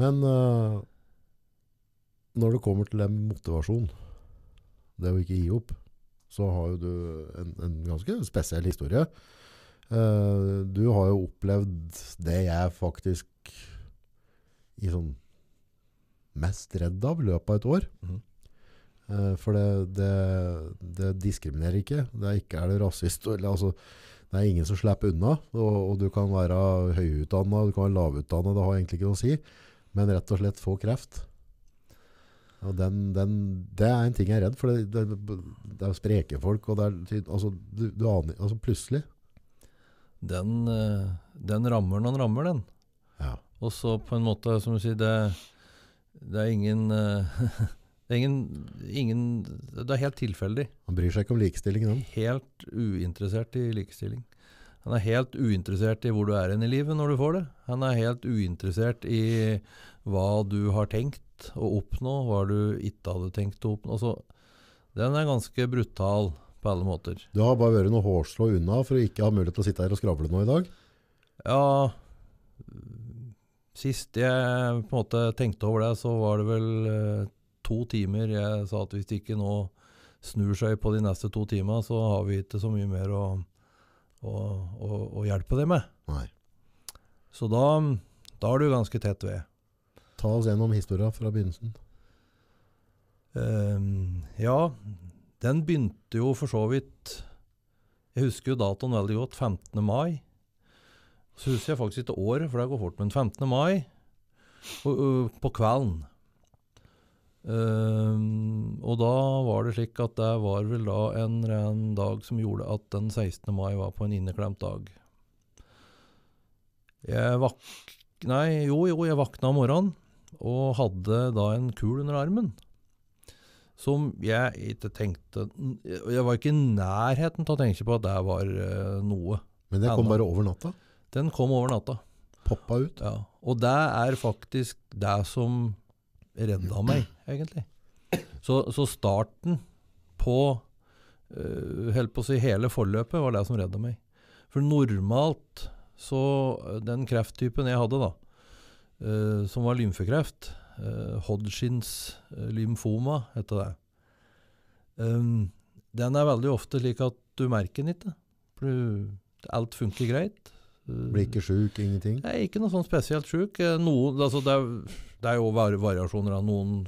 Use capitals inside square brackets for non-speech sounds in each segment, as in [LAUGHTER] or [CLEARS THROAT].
Men uh, når det kommer til den motivasjon, det å ikke gi opp, så har jo du en, en ganske spesiell historie. Uh, du har jo opplevd det jeg faktisk i sånn mest redd av i løpet av et år. Mm. Uh, for det, det, det, diskriminerer ikke. Det er ikke er det rasist. Eller, altså, det er ingen som slipper unna. Og, og du kan være høyutdanna, du kan være lavutdanna, det har egentlig ikke noe å si men rett og slett få kreft. Og den, den, det er en ting jeg er redd for. Det, det, det er spreke folk, og er, altså, du, du, aner altså Plutselig. Den, eh, den rammer når den rammer, den. Ja. Og så på en måte, som du sier, det, det er ingen eh, [LAUGHS] Det er ingen, ingen, Det er helt tilfeldig. Han bryr seg ikke om likestilling, han. Helt uinteressert i likestilling. Han er helt uinteressert i hvor du er hen i livet når du får det. Han er helt uinteressert i hva du har tenkt å oppnå, hva du ikke hadde tenkt å oppnå. Så den er ganske brutal på alle måter. Du har bare vært noe hårstrå unna for å ikke ha mulighet til å sitte her og skravle nå i dag? Ja, sist jeg på en måte tenkte over det, så var det vel eh, to timer jeg sa at hvis det ikke nå snur seg på de neste to timene, så har vi ikke så mye mer å å, å, hjelpe dem med. Nei. Så da, da er du ganske tett ved. Ta oss gjennom historia fra begynnelsen. Um, ja, den begynte jo for så vidt Jeg husker jo datoen veldig godt. 15. mai. Så husker jeg faktisk ikke året, for det går fort. Men 15. mai og, og, på kvelden Ehm, og da var det slik at det var vel da en, ren dag som gjorde at den 16. mai var på en inneklemt dag. Jeg vak... Nei, jo, jo, jeg vakna om morgenen og hadde da en kul under armen. Som jeg ikke tenkte Jeg var ikke i nærheten til å tenke på at det var eh, noe. Men det kom bare over natta? Den kom over natta. Poppa ut? Ja. Og det er faktisk det som redda meg, egentlig. Så, så starten på uh, helt på å si hele forløpet var det som redda meg. For normalt så eh, Den krefttypen jeg hadde, da, uh, som var lymfekreft, uh, Hodgins lymfoma, heter det, um, den er veldig ofte slik at du merker den ikke. alt funker greit. Blir ikke sjuk? Ingenting? Nei, ikke noe sånn spesielt sjuk. Eh, altså det, er, det, er, jo variasjoner. Da. Noen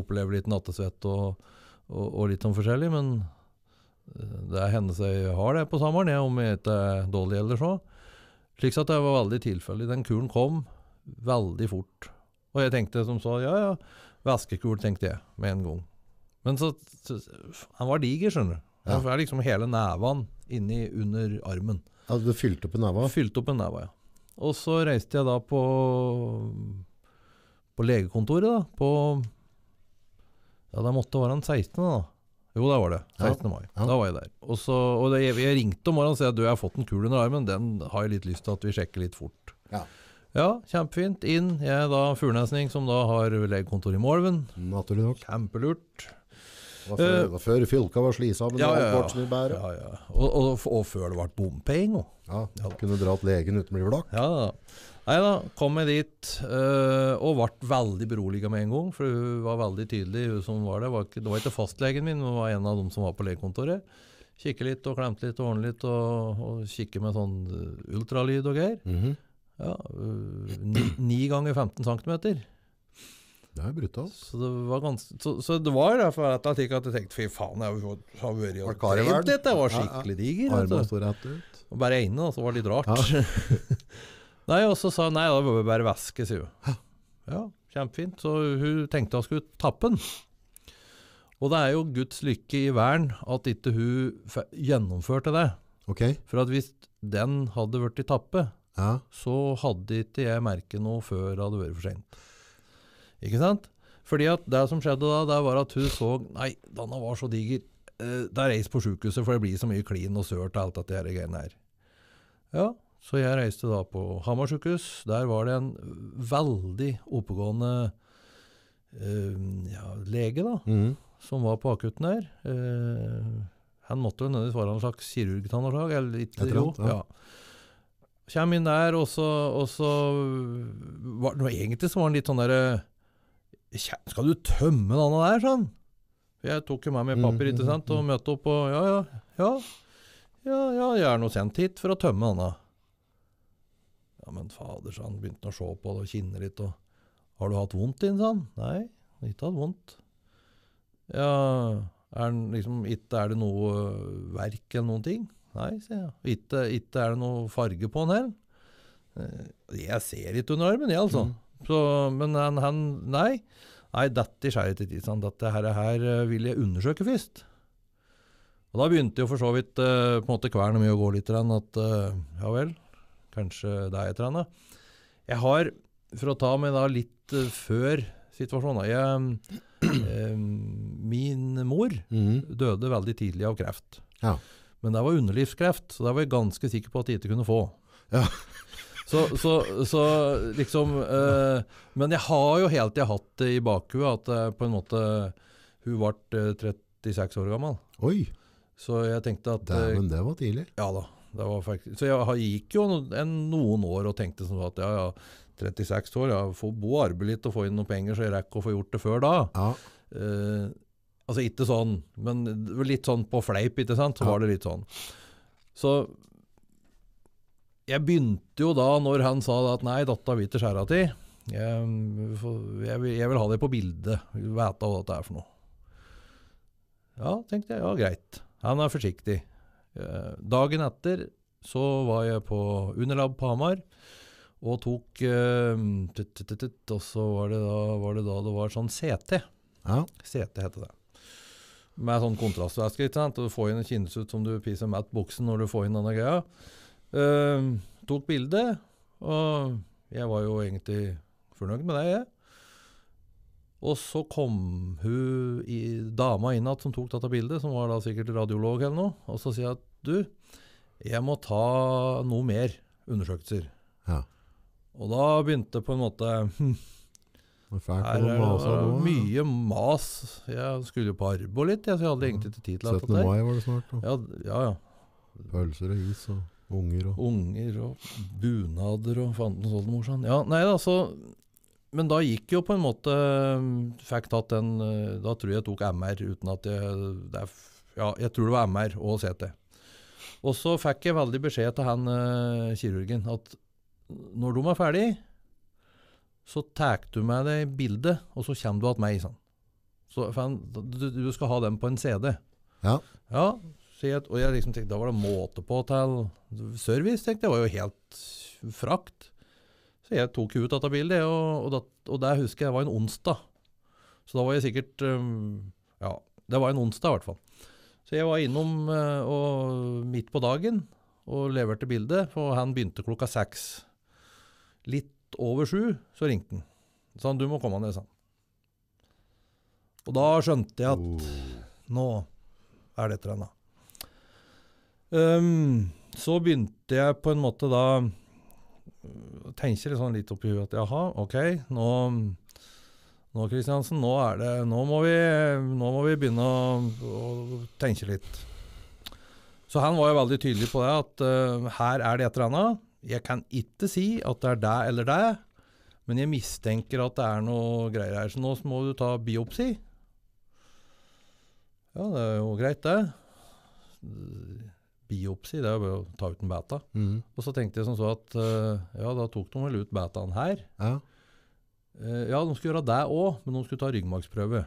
opplever litt nattesvett og, og, og, litt sånn forskjellig, men eh, det hender jeg har det på sommeren, jeg, om jeg ikke er dårlig eller så. Slik at det var veldig tilfellig. Den kuren kom veldig fort. Og jeg tenkte som så, ja ja, væskekul, tenkte jeg med en gang. Men så, så Han var diger, skjønner du. Ja. Det er liksom hele neven inni under armen. Altså Du fylte opp en neva? Fylte opp en neva, ja. Og så reiste jeg da på, på legekontoret, da. På Ja, det måtte være den 16., da. Jo, det var det. 16. Ja. mai. Ja. Da var jeg der. Og, så, og det, jeg, jeg ringte om morgenen og sa at du, jeg har fått en kul under armen. Den har jeg litt lyst til at vi sjekker litt fort. Ja, ja kjempefint. Inn. Jeg er da furnesning som da har legekontor i Målven. Naturlig nok. Kjempelurt. Det var før, uh, fylka var slisa men ja, ja, ja. ja, ja. Og, og, og, før det ble bompenger. Ja, ja. Kunne dratt legen uten å bli blakk. Ja, Nei da, kom jeg dit øh, og ble veldig beroliga med en gang. For hun var veldig tydelig, hun som var der. Var ikke, det var ikke fastlegen min, hun var en av dem som var på legekontoret. Kikke litt og klemte litt og ordne litt og, og kikke med sånn eh, ultralyd og greier. Mm -hmm. ja, øh, ni, ni, ganger 15 cm. Det er brutalt. Så det var ganske, så, så det var derfor at jeg tenkte fy faen, jeg har vært og trent dette, jeg var skikkelig diger. Ja, ja. Altså. rett ut. Og bare inne, altså, det var litt rart. Ja. [LAUGHS] nei, og så sa hun nei, da må vi bare væske, sier hun. Ja, kjempefint. Så hun tenkte hun skulle tappe den. Og det er jo Guds lykke i verden at ikke hun gjennomførte det. Okay. For at hvis den hadde blitt tappet, ja. så hadde ikke jeg merket noe før det hadde vært for seint. Ikke sant? Fordi at det som skjedde da, det var at hun så Nei, Danna var så diger. Eh, da reis på sjukehuset, for det blir så mye klin og sørt og alt dette her greiene her. Ja, så jeg reiste da på Hamar sjukehus. Der var det en veldig oppegående eh, ja, lege, da, mm. som var på akutten der. Eh, han måtte jo nødvendigvis være en slags kirurg av noe eller ikke, jo. Ja. Kjem inn der, og så, og så var, Egentlig så var han litt sånn derre eh, skal du tømme denne der, sånn? Jeg tok jo meg med papir ikke sant, og mm-hmm. møtte opp og ja, ja, ja, ja, ja jeg er nå sendt hit for å tømme denne. Ja, men fader, sa han, begynte å se på det og kinne litt, og har du hatt vondt din, sa han. Nei, ikke hatt vondt. Ja, er, liksom, ikke er det noe verk eller noen ting? Nei, sier jeg. Ikke, er det noe farge på den heller? Eh, jeg ser ikke under armen, jeg, altså. Mm. Så, men han, han Nei. Nei, dette skjæret til tisan. Dette her, her eh, vil jeg undersøke først. Og da begynte jo for så vidt eh, på en måte kvernet med å gå litt, at eh, ja vel, kanskje det er et eller annet. Jeg har, for å ta meg da litt eh, før situasjonen jeg, [CLEARS THROAT] eh, Min mor mm -hmm. døde veldig tidlig av kreft. Ja. Men det var underlivskreft, så det var jeg ganske sikker på at de ikke kunne få. Ja. Så, så, så liksom øh, Men jeg har jo helt til hatt det i bakhuet at eh, på en måte Hun ble 36 eh, år gammel. Oi! Så jeg tenkte at Dæven, det var tidlig. Ja da. Faktisk, så jeg gikk jo en, noen år og tenkte sånn at ja, ja, 36 år, ja, få bo og arbeide litt og få inn noen penger så jeg rekker å få gjort det før da. Ja. Eh, altså ikke sånn, men litt sånn på fleip, ikke sant. Så ja. var det litt sånn. Så jeg begynte jo da, når han sa at nei, datta mi til skjæra ti jeg, jeg, vil ha det på bildet, vite hva det er for noe. Ja, tenkte jeg. Ja, greit. Han er forsiktig. Eh, dagen etter så var jeg på Underlab på Hamar og tok eh, Og så var det da var det, da det var sånn CT. Ja. CT heter det. Med sånn kontrastvæske. Du får inn en kinnsut som du pisser matt buksen når du får inn denne greia. Uh, tok bilde, og jeg var jo egentlig fornøyd med det, jeg. Og så kom hun i, dama inn igjen som tok dette bildet, som var da sikkert radiolog eller noe, og så sier jeg at du, jeg må ta noe mer undersøkelser. Ja. Og da begynte på en måte hm, Her er det mye mas. Jeg skulle jo på arbeid litt, jeg, så jeg hadde egentlig ikke tid til alt det 17. mai var det snart. da. Ja, ja, ja. Pølser og is og Unger og, Unger og bunader og fandens oldemorsan. Sånn. Ja, nei da, så men da gikk jo på en måte Fikk tatt den Da tror jeg jeg tok MR uten at jeg er, Ja, jeg tror det var MR og CT. Og så fikk jeg veldig beskjed til han uh, kirurgen at når de er ferdig, så tar du med deg bildet, og så kommer du til meg. Sånn. Så, han, du, du, skal ha den på en CD. Ja. ja jeg, og jeg liksom tenkte, da var det måte på til service, tenkte jeg. Det var jo helt frakt. Så jeg tok ut dette bildet, og, og, det, og det husker jeg var en onsdag. Så da var jeg sikkert um, Ja, det var en onsdag i hvert fall. Så jeg var innom eh, og, midt på dagen og leverte bildet, og han begynte klokka seks. Litt over sju så ringte han. Sa han 'du må komme ned', sa han. Og da skjønte jeg at oh. nå er det et eller annet. Um, så begynte jeg på en måte da øh, å tenke litt, sånn litt oppi huet at jaha, ok, nå nå, Kristiansen, nå, er det, nå, må, vi, nå må vi begynne å, å, tenke litt. Så han var jo veldig tydelig på det, at uh, her er det et eller annet. Jeg kan ikke si at det er det eller det, men jeg mistenker at det er noe greier her. Så nå må du ta biopsi. Ja, det er jo greit, det biopsi, det er jo å ta ut en beta. Mm. Og så tenkte jeg sånn så at eh, ja, da tok de vel ut betaen her. Ja, eh, ja de skulle gjøre det òg, men de skulle ta ryggmargsprøve.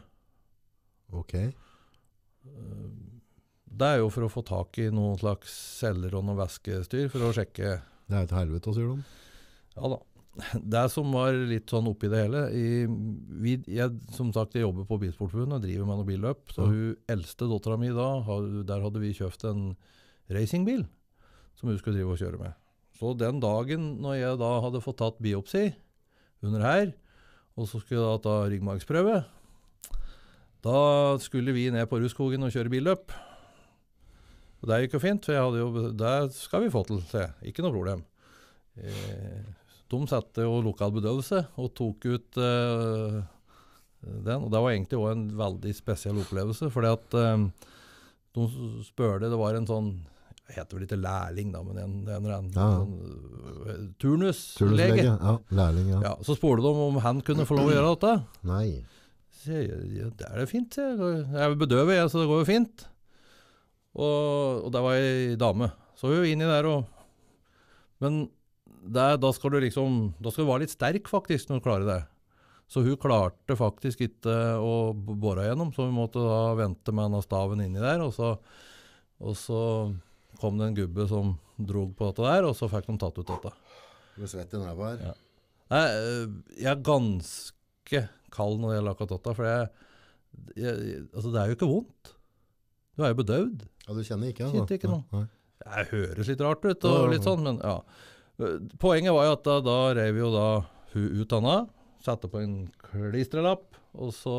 Ok. Eh, det er jo for å få tak i noen slags celler og noe væskestyr for å sjekke Det er et helvete, sier de. Ja da. Det som var litt sånn oppi det hele i, vi, jeg, Som sagt, jeg jobber på Bilsportforbundet og driver med noen billøp. Så ja. hun eldste dattera mi da, der hadde vi kjøpt en racingbil som hun skulle drive og kjøre med. Så den dagen når jeg da hadde fått tatt biopsi under her, og så skulle jeg da ta ryggmargsprøve, da skulle vi ned på russkogen og kjøre billøp. Og Det gikk jo fint, for jeg hadde jo, det skal vi få til, se. Ikke noe problem. Eh, de satte jo lokal bedøvelse og tok ut uh, den. Og det var egentlig òg en veldig spesiell opplevelse, fordi at um, de spurte Det var en sånn det heter vel ikke lærling, da, men en, en, en, en sånn, eh, turnuslege. Ja, lærling, ja. Så spurte de om han kunne få lov å gjøre dette. [CLEARS THROAT] Nei. Så jeg, ja, det er det fint, jeg. Jeg er bedøvet, jeg, så det går jo fint. Og, og der var ei dame. Så vi var inni der og Men der, da skal du liksom Da skal du være litt sterk, faktisk, når du klarer det. Så hun klarte faktisk ikke å bore gjennom, så vi måtte da vente med denne staven inni der. Og så, og så kom det en gubbe som drog på dette der, og så fikk de tatt ut dette. Du er svett i ræva her. Ja. Nei, eh, jeg er ganske kald når det gjelder akkurat dette, for jeg, jeg, altså det er jo ikke vondt. Du er jo bedøvd. Ja, Du kjenner ikke, altså. kjenner ikke noe? Jeg høres litt rart ut, og litt sånn, men ja. Eh, poenget var jo at da, da rev jo da hun ut handa, satte på en klistrelapp, og så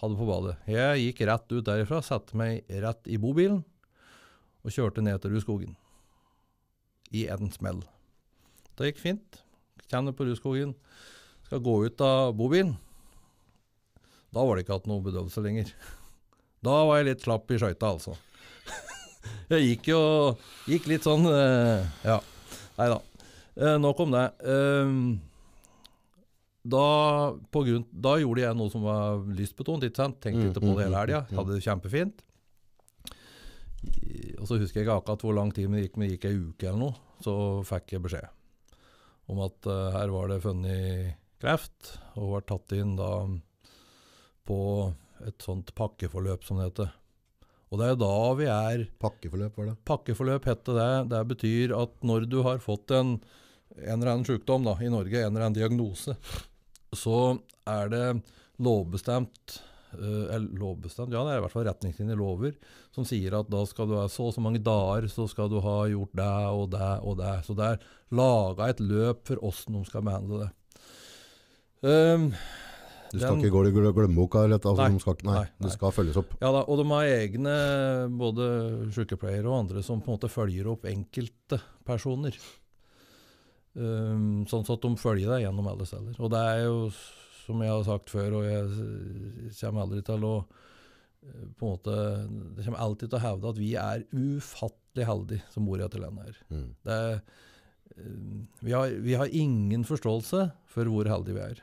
hadde på badet. Jeg gikk rett ut derifra, satte meg rett i bobilen, og kjørte ned til skogen. I en smell. Det gikk fint. kjenner på Rudskogen, skal gå ut av bobilen. Da var det ikke hatt noe bedøvelse lenger. [LAUGHS] Da var jeg litt slapp i skøyta, altså. [LAUGHS] Jeg gikk jo gikk litt sånn eh, Ja. Nei da. Eh, nok om det. Eh, da, grunn, da, gjorde jeg noe som var lystbetont. ikke sant? Tenkte mm, ikke på det mm, hele mm, helga. Hadde det kjempefint. Og så husker jeg ikke akkurat hvor lang tid det gikk, men det gikk ei uke eller noe. Så fikk jeg beskjed om at uh, her var det funnet kreft, og var tatt inn da på et sånt pakkeforløp, som det heter. Og det er da vi er Pakkeforløp, var det? Pakkeforløp heter det. Det betyr at når du har fått en, en eller annen sykdom da, i Norge, en eller annen diagnose, så er det lovbestemt Eh, eller lovbestemt, ja det er i hvert fall retningslinjer lover, som sier at da skal du ha så og så mange dager, så skal du ha gjort det og det og det. Så det er laga et løp for åssen de skal behandle det. Um, du skal den, ikke gå i glemmeboka? Altså, nei, de skal, nei, nei, nei, det skal følges opp. Ja da, og de har egne både sykepleiere og andre som på en måte følger opp enkelte personer. Um, sånn at de følger deg gjennom alle steder. Og det er jo som jeg har sagt før, og jeg kommer aldri til å eh, på en måte, Det kommer alltid til å hevde at vi er ufattelig heldige som bor i dette landet. her. Mm. Det eh, vi, har, vi, har, ingen forståelse for hvor heldige vi er.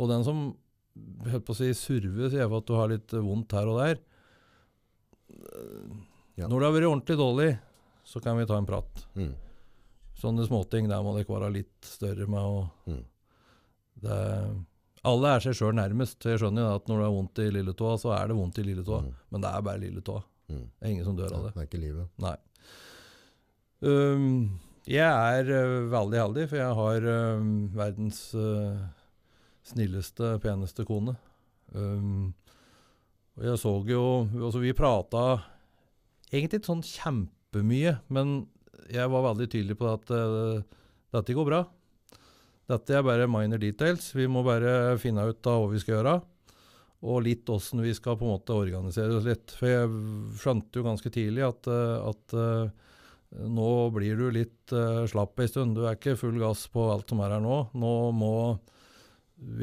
Og den som holdt på å si surve, sier at du har litt vondt her og der eh, ja. Når det har vært ordentlig dårlig, så kan vi ta en prat. Mm. Sånne småting der må dere være litt større med. Og mm. det alle er seg sjøl nærmest. Jeg skjønner jo at når det er vondt i lilletåa, så er det vondt i lilletåa. Mm. Men det er bare lilletåa. Mm. Det er ingen som dør av det. Det er ikke livet. Nei. Um, jeg er uh, veldig heldig, for jeg har um, verdens uh, snilleste, peneste kone. Um, og jeg så jo altså Vi prata egentlig ikke sånn kjempemye, men jeg var veldig tydelig på at uh, dette går bra. Dette er bare minor details. Vi må bare finne ut av hva vi skal gjøre. Og litt åssen vi skal på en måte organisere oss litt. For jeg skjønte jo ganske tidlig at, eh, at eh, nå blir du litt eh, slapp ei stund. Du er ikke full gass på alt som er her nå. Nå må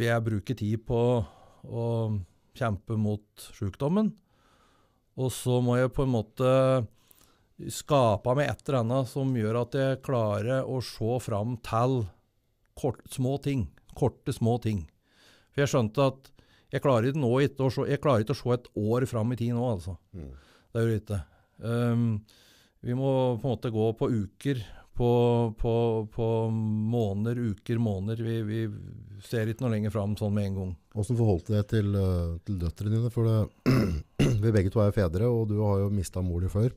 jeg bruke tid på å kjempe mot sykdommen. Og så må jeg på en måte skape meg et eller annet som gjør at jeg klarer å se fram til kort, små ting. Korte, små ting. For jeg skjønte at jeg klarer ikke, nå, ikke, å, se, jeg klarer ikke å se et år fram i tid nå, altså. Mm. Det gjør jeg ikke. Um, vi må på en måte gå på uker, på, på, på måneder, uker, måneder. Vi, vi, ser ikke noe lenger fram sånn med en gang. Hvordan forholdt du deg til, eh, til døtrene dine? For det, [CLEARS THROAT] vi begge to er fedre, og du har jo mista mor di før.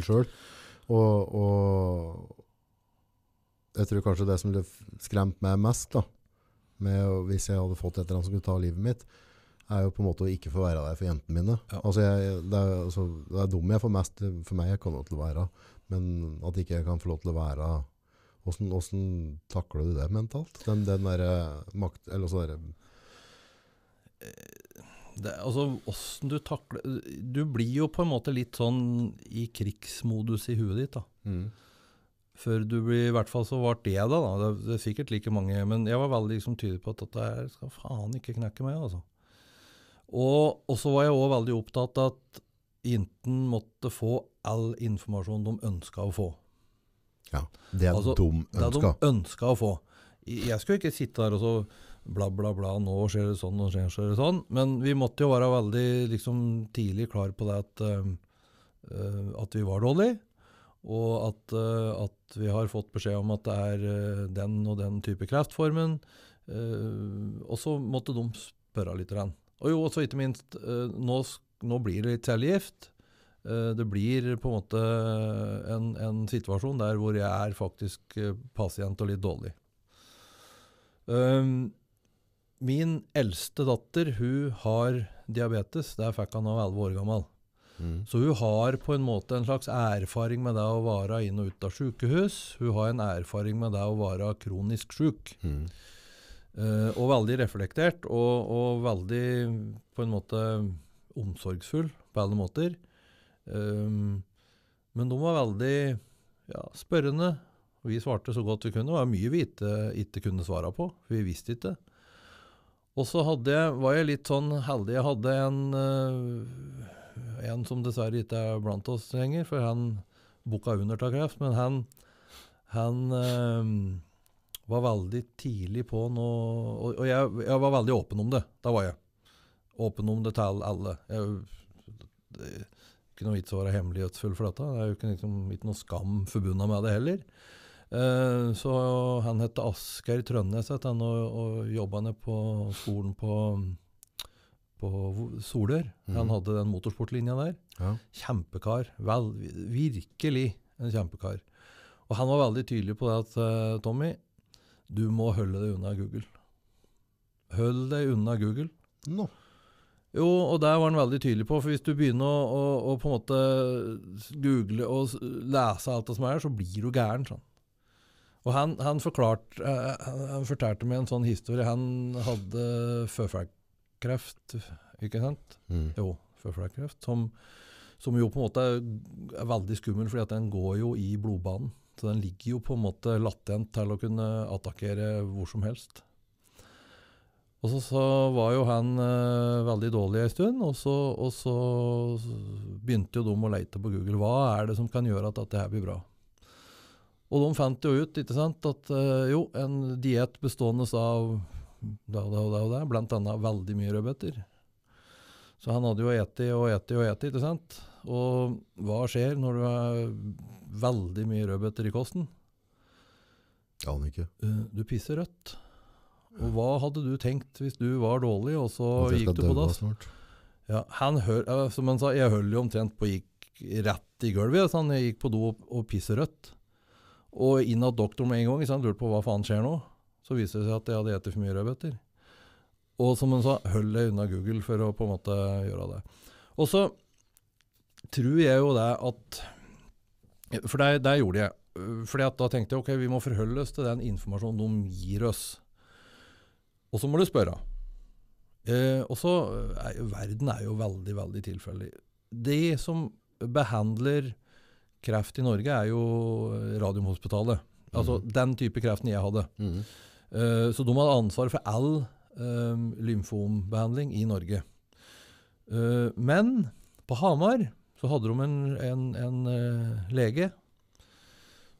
Selv. Og, og, jeg tror kanskje det som skremt meg mest, da, med, hvis jeg hadde fått et eller annet som kunne ta livet mitt, er jo på en måte å ikke få være der for jentene mine. Ja. Altså jeg, det, er, altså, det er dum jeg får mest for meg, jeg kan lov til å være, men at ikke jeg kan få lov til å være Åssen, åssen takler du det mentalt? Den, den derre eh, makt... Eller så altså derre eh, det, altså, åssen du takler Du blir jo på en måte litt sånn i krigsmodus i huet ditt, da. Mm før du blir I hvert fall så ble det da, da. Det, er, det er sikkert like mange, men jeg var veldig liksom, tydelig på at dette skal faen ikke knekke meg, altså. Og, og så var jeg òg veldig opptatt av at jenten måtte få all informasjon de ønska å få. Ja, det er altså, de ønska. Det de ønska å få. Jeg skulle ikke sitte der og så bla, bla, bla, nå skjer det sånn, og skjer, skjer det sånn. Men vi måtte jo være veldig liksom, tidlig klar på det at, uh, at vi var dårlige. Og at, eh, at, vi har fått beskjed om at det er eh, den og den type kreftformen. Eh, og så måtte de spørre litt. den. Og jo, også ikke minst, nå, nå blir det litt cellegift. Det blir på en måte en, en, situasjon der hvor jeg er faktisk pasient og litt dårlig. Min eldste datter hun har diabetes. der fikk han da hun var elleve år gammel. Mm. Så hun har på en måte en slags erfaring med det å være inn og ut av sykehus. Hun har en erfaring med det å være kronisk syk. Mm. Uh, og veldig reflektert og, og, veldig på en måte omsorgsfull på alle måter. Um, men de var veldig ja, spørrende. Vi svarte så godt vi kunne. Det var mye vi ikke, ikke kunne svare på. Vi visste ikke. Og så var jeg litt sånn heldig. Jeg hadde en uh, en som dessverre ikke er blant oss lenger, for han bukka under av kreft. Men han, han øh, var veldig tidlig på noe Og, og jeg, jeg, var veldig åpen om det. Da var jeg. Åpen om det til alle. Jeg, det, ikke noe vits å være hemmelighetsfull for dette. Det er jo ikke, liksom, ikke noe skam forbundet med det heller. Uh, så han het Asgeir Trønnes, og, og jobba ned på skolen på på Solør. Mm. Han hadde den motorsportlinja der. Ja. Kjempekar. Vel, virkelig en kjempekar. Og han var veldig tydelig på det at eh, Tommy, du må holde deg unna Google. Hold deg unna Google. No. Jo, og det var han veldig tydelig på, for hvis du begynner å, å, å på en måte google og lese alt det som er, så blir du gæren. sånn. Og han, han, forklart, eh, han, han fortalte meg en sånn historie han hadde føflekk kreft, ikke sant? Mm. Jo, føflekkreft. Som, som, jo på en måte er veldig skummel, fordi at den går jo i blodbanen. Så den ligger jo på en måte latent til å kunne attakkere hvor som helst. Og så, så var jo han eh, veldig dårlig en stund, og så, og så, begynte jo de å lete på Google. Hva er det som kan gjøre at dette blir bra? Og de fant jo ut ikke sant, at eh, jo, en diett bestående av da og da og da, og da blant annet veldig mye rødbeter. Så han hadde jo eti og eti og eti, ikke sant? Og hva skjer når du har veldig mye rødbeter i kosten? jeg Aner ikke. Eh, du pisser rødt. Og hva hadde du tenkt hvis du var dårlig, og så gikk du på dass? Ja, han hør, som han sa, jeg holdt jo omtrent på gikk rett i gulvet. Så han gikk på do og, og pisset rødt. Og innad at doktoren med en gang. Så han lurte på hva faen skjer nå. Så viser det seg at jeg hadde spist for mye rødbeter. Og som hun sa, hold deg unna Google for å på en måte gjøre det. Og så tror jeg jo det at For det, det gjorde jeg. for da tenkte jeg ok, vi må forholde oss til den informasjonen de gir oss. Og så må du spørre. Eh, og så eh, verden er jo veldig, veldig tilfeldig. Det som behandler kreft i Norge, er jo Radiumhospitalet. Altså mm. den type kreften jeg hadde. Mm. Eh, så de hadde ansvaret for all ehm, lymfombehandling i Norge. Eh, men på Hamar så hadde de en, en, en eh, lege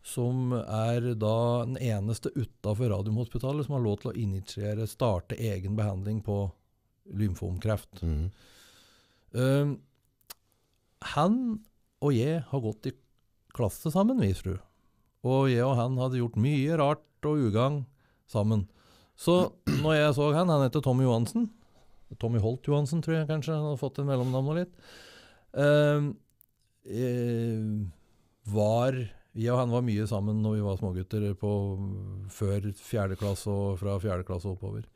som er da den eneste utafor Radiumhospitalet som har lov til å initiere, starte egen behandling på lymfomkreft. Mm. Um, han og jeg har gått i klasse sammen, vi, fru. Og jeg og han hadde gjort mye rart og ugagn sammen. Så når jeg så han, han heter Tommy Johansen. Tommy Holt Johansen, tror jeg kanskje. Han hadde fått en mellomnavn og litt. Uh, var Jeg og han var mye sammen når vi var smågutter på, før fjerde klasse og fra fjerde klasse oppover.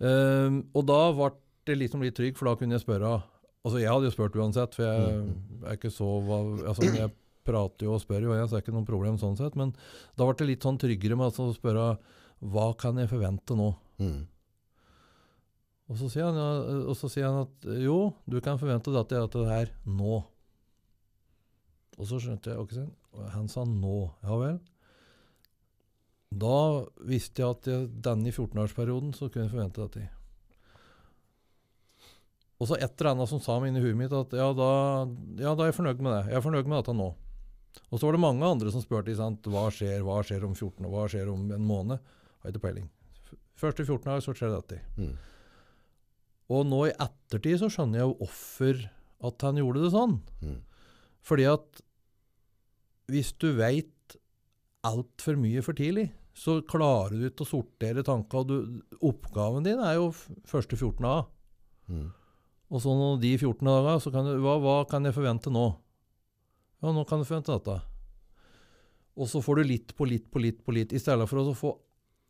Uh, og da ble det liksom litt trygg, for da kunne jeg spørre Altså, jeg hadde jo spurt uansett, for jeg mm. er ikke så altså, jeg prater jo og spør jo, jeg, så det er ikke noe problem sånn sett. Men da ble det litt sånn tryggere med altså, å spørre hva kan jeg forvente nå? Mm. Og, så han, og, så sier han, at jo, du kan forvente at jeg dette, dette her nå. Og så skjønte jeg okay, Han sa nå. Ja vel. Da visste jeg at jeg, denne 14-årsperioden så kunne jeg forvente dette. Og så et eller annet som sa meg inni huet mitt at ja da, ja, da, er jeg fornøyd med det. Jeg er fornøyd med dette nå. Og så var det mange andre som spurte hva skjer, hva skjer om 14 år, hva skjer om en måned. Har ikke peiling. Første 14 dager så skjer dette. Mm. Og nå i ettertid så skjønner jeg jo hvorfor at han gjorde det sånn. Mm. Fordi at hvis du veit altfor mye for tidlig, så klarer du ikke å sortere tanker tankene. Oppgaven din er jo første 14 dager. Mm. Og så når de 14 dagene, så kan du hva, hva, kan jeg forvente nå? Ja, nå kan du forvente dette. Og så får du litt på litt på litt på litt, i stedet for å få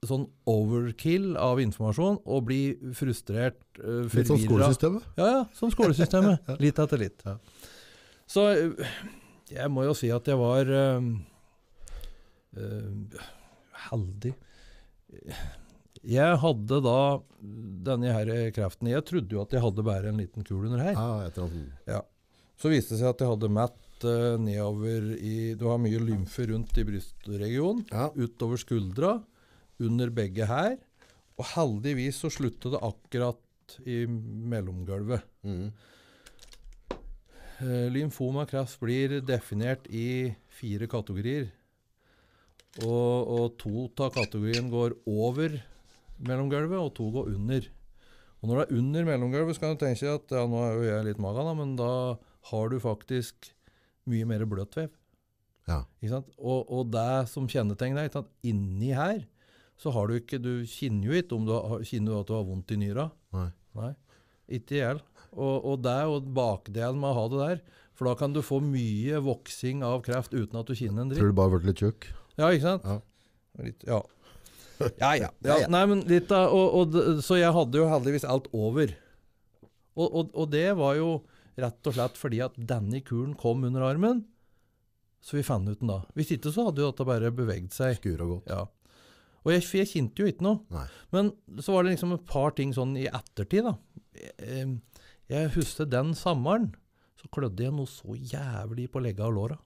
sånn overkill av informasjon og bli frustrert. Uh, litt som sånn skolesystemet? Ja, ja, som sånn skolesystemet. [LAUGHS] ja. Litt etter litt. Ja. Så eh, jeg må jo si at jeg var uh, uh, heldig. Jeg hadde da denne her kreften. Jeg trodde jo at jeg hadde bare en liten kul under her. Ah, ja. Så viste det seg at jeg hadde mett uh, nedover i Du har mye lymfe rundt i brystregionen. Ja. Utover skuldra under begge her. Og heldigvis så slutta det akkurat i mellomgulvet. Mm. Eh, lymfoma kreft blir definert i fire kategorier. Og, og to av kategoriene går over mellomgulvet, og to går under. Og når det er under mellomgulvet, så kan du tenke deg at ja, nå er jo jeg litt maga, da, men da har du faktisk mye mer bløtvev. Ja. Og, og, det som kjennetegner deg, inni her så har du ikke Du kjenner jo ikke om du har, kjenner at du har vondt i nyra. Nei. Nei. Ikke i hjel. Og, og, det og bakdelen med å ha det der. For da kan du få mye voksing av kreft uten at du kjenner en dritt. Tror du bare har blitt litt tjukk. Ja, ikke sant? Ja. Litt, ja. Ja, ja. [LAUGHS] ja, Nei, men litt da. og, og, Så jeg hadde jo heldigvis alt over. Og, og, og, det var jo rett og slett fordi at denne kulen kom under armen, så vi fant ut den da. Hvis ikke så hadde jo dette bare beveget seg. Skura godt. Ja. Og jeg, jeg kjente jo ikke noe. Nei. Men så var det liksom et par ting sånn i ettertid, da. Eh, jeg, jeg husker den sommeren så klødde jeg noe så jævlig på legga og låra.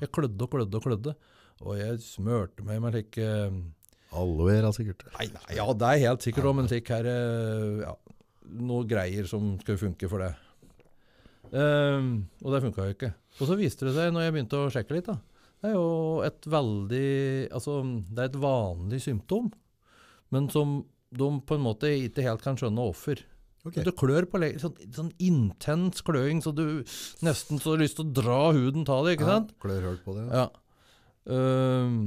Jeg klødde og klødde og klødde. Og jeg smørte meg med slik uh, eh, Aloera, sikkert. Nei, nei, ja, det er helt sikkert òg, men slik her uh, ja, Noe greier som skal funke for det. Um, og det funka jo ikke. Og så viste det seg, når jeg begynte å sjekke litt, da, det er jo et veldig Altså, det er et vanlig symptom, men som de på en måte ikke helt kan skjønne offer. Okay. Du klør på legen, sånn, sånn, intens kløing så du nesten så har lyst til å dra huden av det. ikke sant? ja, Klør høl på det. Ja. ja. Um,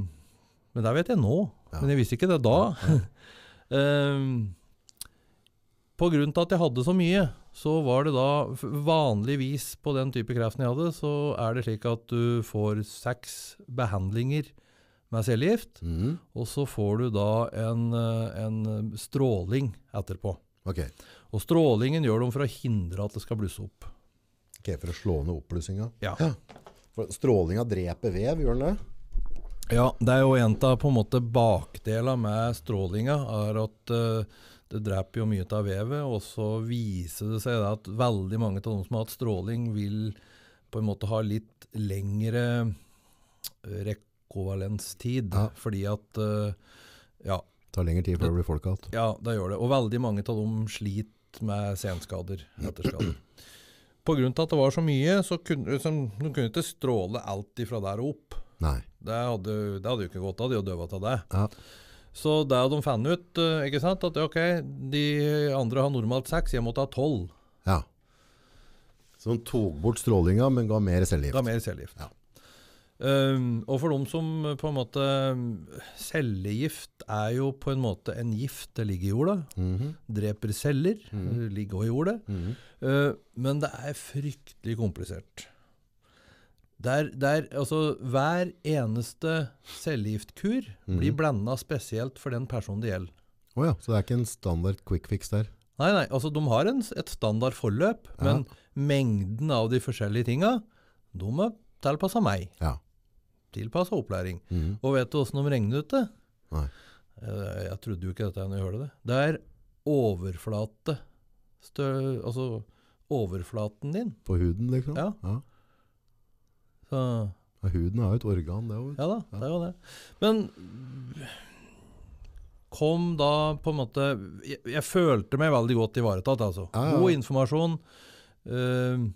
men det vet jeg nå. Ja. Men jeg visste ikke det da. um, [LAUGHS] på grunn til at jeg hadde så mye, så var det da vanligvis på den type kreften jeg hadde, så er det slik at du får seks behandlinger med cellegift, mm. og så får du da en, eh, en stråling etterpå. Okay. Og strålingen gjør de for å hindre at det skal blusse opp. Ok, For å slå ned oppblussinga? Ja. ja. For strålinga dreper vev, gjør den det? Ja, det er jo en av på en måte bakdela med strålinga, er at uh, det dreper jo mye av vevet. Og så viser det seg at veldig mange av de som har hatt stråling, vil på en måte ha litt lengre eh, rekovalenstid. Ja. Fordi at eh, ja. Det tar lengre tid før det blir folk igjen. Ja, det gjør det. Og veldig mange av dem sliter med senskader. etterskader. Pga. at det var så mye, så kunne som, liksom, de kunne ikke stråle alt ifra der og opp. Nei. Det hadde, det hadde jo ikke gått, av de å døva av det. Ja. Så det de fant ut, eh, ikke sant, at ok, de andre har normalt seks, jeg måtte ha tolv. Ja. Så de tok bort strålinga, men ga mer cellegift? Ga mer cellegift. Ja. Um, og for dem som eh, på en måte Cellegift er jo på en måte en gift. Det ligger i jorda. Mm -hmm. Dreper celler. Mm -hmm. Ligger òg i jorda. Mm -hmm. uh, men det er fryktelig komplisert. Der, der, altså, hver eneste cellegiftkur mm. blir blanda spesielt for den personen det gjelder. Oh ja, så det er ikke en standard quick fix der? Nei, nei, altså De har en, et standard forløp, ja. men mengden av de forskjellige tinga de er tilpassa meg. Ja. Tilpassa opplæring. Mm. Og vet du åssen de regner ut det? Nei. Eh, jeg trodde jo ikke dette når jeg hørte det. Det er overflate stø, Altså overflaten din. På huden, liksom? Ja. ja. Så. Ja, huden er jo et organ, det òg. Ja da, det er jo det. Men kom da på en måte Jeg, jeg følte meg veldig godt ivaretatt, altså. Ja, ja. God informasjon. Uh,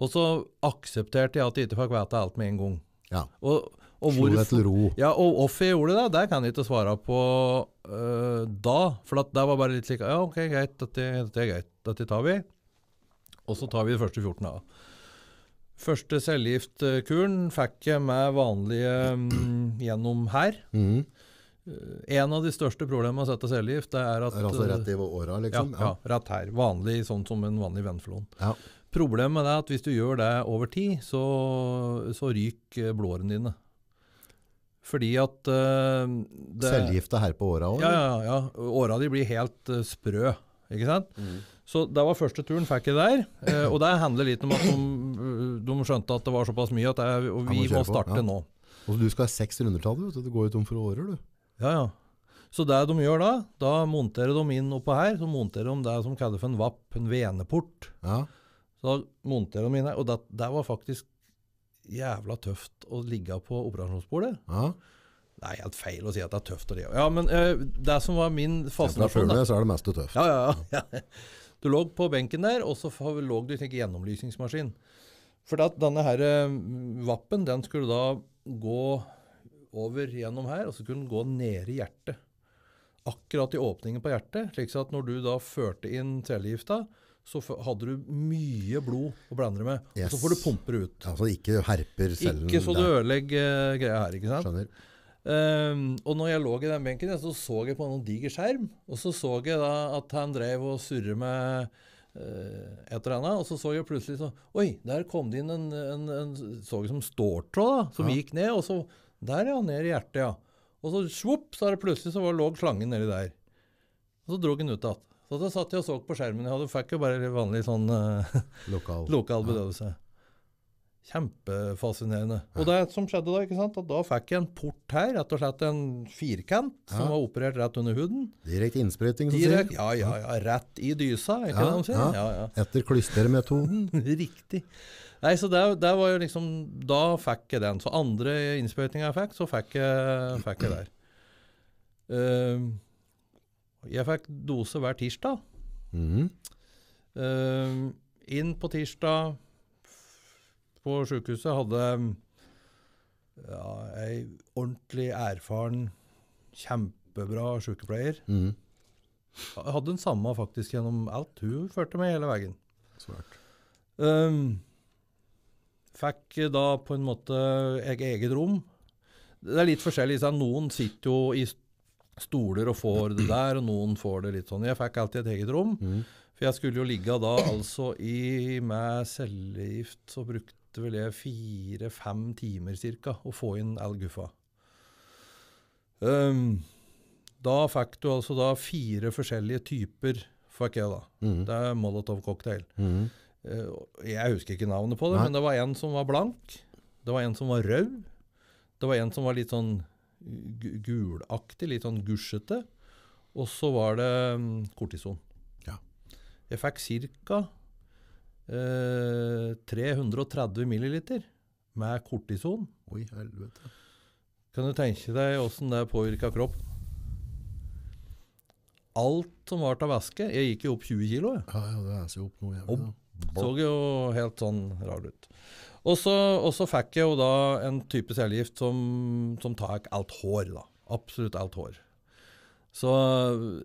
og så aksepterte jeg at jeg ikke fikk vite alt med en gang. Ja. Og, og Slo deg til ro. Ja, og hvorfor jeg gjorde det, det kan jeg ikke svare på uh, da. For det var bare litt slik Ja, ok, greit, dette, dette er greit. Dette tar vi. Og så tar vi de første 14 av. Første cellegiftkuren fikk jeg med vanlige mm, gjennom her. Mm. En av de største problemene med å sette cellegift, det er at Altså rett i åra, liksom? Ja, ja, rett her. Vanlig, sånn som en vanlig venflon. Ja. Problemet er at hvis du gjør det over tid, så, så ryker blårene dine. Fordi at uh, eh, Cellegifta her på åra òg? Ja, ja, ja. Åra de blir helt uh, sprø. ikke sant? Mm. Så det var første turen, fikk jeg der. Eh, og det handler litt om at de, de, skjønte at det var såpass mye at jeg, og vi må, må starte på, ja. nå. Og Du skal ha seks rundetall, du. Du går jo tom for årer, du. Ja, ja. Så det de gjør da, da monterer de inn oppå her, så monterer de det som kalles for en VAP, en veneport. Ja. Så da monterer de inn her, og det, det var faktisk jævla tøft å ligge på operasjonsbordet. Ja. Det er helt feil å si at det er tøft å ligge Ja, men uh, det som var min fascinasjon Fra før det så er det meste tøft. Ja, ja, ja. [LAUGHS] Du lå på benken der, og så lå du i en gjennomlysningsmaskin. For at denne her, eh, vappen den skulle da gå over gjennom her, og så kunne den gå ned i hjertet. Akkurat i åpningen på hjertet. slik at når du da førte inn cellegifta, så hadde du mye blod å blande med. Yes. Og så får du pumper ut. Altså ikke herper cellen Ikke så du ødelegger eh, greia her. ikke sant? Skjønner. Um, og når jeg lå i den benken, så så jeg på noen diger skjerm. Og så så jeg da at han drev og surra med uh, et eller annet. Og så så jeg plutselig sånn Oi, der kom det inn en, en, en så ut som ståltråd, da, som ja. gikk ned. Og så Der, ja. Ned i hjertet, ja. Og så svopp, så er det plutselig så lå slangen nedi der. Og så dro den ut igjen. Så da satt jeg og så på skjermen. Jeg hadde fikk jo bare vanlig sånn uh, lokal, [LAUGHS] lokal bedøvelse. Ja. Kjempefascinerende. Og det som skjedde da, ikke sant? At da fikk jeg en port her, rett og slett en firkant ja. som var operert rett under huden. Direkte innsprøyting, som Direkt, sier. Ja, ja, ja. Rett i dysa, er ikke ja, det de sier? Ja. ja, ja. Etter klystermetoden. [LAUGHS] Riktig. Nei, så det, det, var jo liksom Da fikk jeg den. Så andre innsprøytinga jeg fikk, så fikk jeg, fikk jeg der. Uh, jeg fikk dose hver tirsdag. Mm. Uh, inn på tirsdag på sjukehuset hadde ja, ei ordentlig erfaren, kjempebra sykepleier. Mm. Hadde den samme faktisk gjennom alt. Hun førte meg hele veien. Svært. Um, ehm, fikk da på en måte eget rom. Det er litt forskjellig. Så noen sitter jo i stoler og får det der, og noen får det litt sånn. Jeg fikk alltid et eget rom. Mm. For jeg skulle jo ligge da altså i med cellegift, så brukte brukte vel jeg fire-fem timer cirka å få inn Al Guffa. Um, da fikk du altså da fire forskjellige typer, fikk jeg da. Mm. Det er Molotov cocktail. Mm. Uh, jeg husker ikke navnet på det, Nei. men det var en som var blank. Det var en som var rød. Det var en som var litt sånn gulaktig, litt sånn gusjete. Og så var det um, kortison. Ja. Jeg fikk ca. 330 eh, milliliter med kortison. Oi, helvete. Kan du tenke deg åssen det påvirka kroppen? Alt som var av væske Jeg gikk jo opp 20 kilo. Ja, ja, det er jo opp noe jævlig. Og så jo helt sånn rar ut. Og så, fikk jeg jo da en type cellegift som, som tar alt hår. da. Absolutt alt hår. Så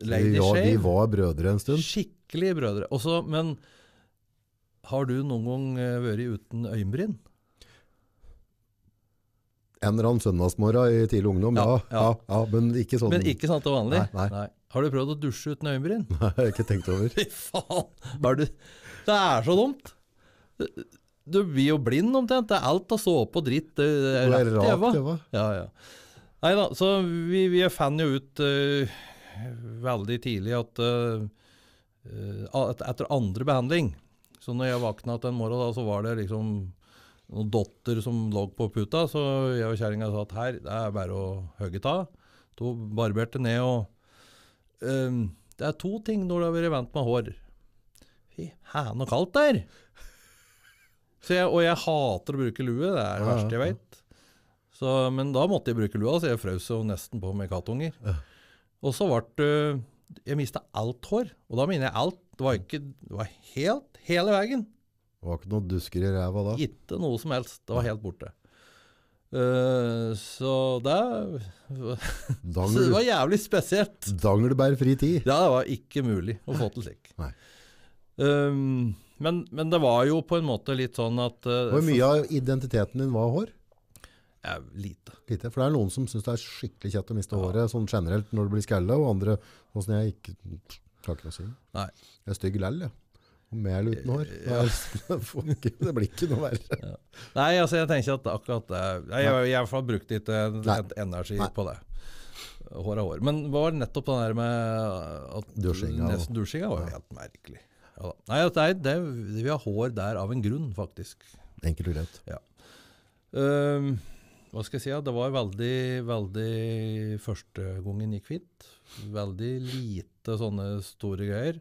Lady ja, Shave var brødre en stund. Skikkelig brødre. Også, men har du noen gang eh, vært uten øyenbryn? En eller annen søndagsmorgen i tidlig ungdom, ja. ja, ja. men ikke sånn. Men ikke sånn til vanlig? Nei, nei. nei. Har du prøvd å dusje uten øyenbryn? Nei, jeg har ikke tenkt over. [LAUGHS] Fy faen! Det er så dumt! Du blir jo blind omtrent. Det er alt av såpe og dritt. Det er rett det øva. Ja, ja. Nei da, så vi, vi fant jo ut uh, veldig tidlig at uh, etter andre behandling så når jeg våkna den en morgen, da, så var det liksom noen dotter som lå på puta, så jeg og kjerringa sa at her, det er bare å hogge ta. To barberte ned og um, Det er to ting når du har vært vant med hår. Fy hæ, noe kaldt der! Jeg, og jeg hater å bruke lue, det er det verste jeg veit. Men da måtte jeg bruke lua, så jeg frøs jo nesten på med kattunger. Og så ble det Jeg mista alt hår. Og da mener jeg alt. Det var, ikke, det var helt hele veien. Det var ikke noe dusker i ræva da? Ikke noe som helst. Det var helt borte. Uh, så det [LAUGHS] Så det var jævlig spesielt. Dangelbær fri tid? Ja, det var ikke mulig å få til slik. Nei. Um, men, men, det var jo på en måte litt sånn at uh, Hvor mye av identiteten din var hår? Ja, lite. lite. For det er noen som syns det er skikkelig kjett å miste ja. håret sånn generelt når du blir skalla, og andre åssen sånn jeg ikke Klarer ikke å si. Nei. Jeg er stygg lell, jeg. Og mel uten hår. det blir ikke noe verre. Ja. Nei, altså, jeg tenker at akkurat det. Jeg, har i hvert fall brukt litt eh, energi Nei. på det. Hår er hår. Men hva var nettopp det der med at dusjinga var helt merkelig. Ja, Nei, altså, det er, det, vi har hår der av en grunn, faktisk. Enkelt og greit. Ja. Um, hva skal jeg si? Det var veldig, veldig Første gangen gikk fint. Veldig lite sånne store greier.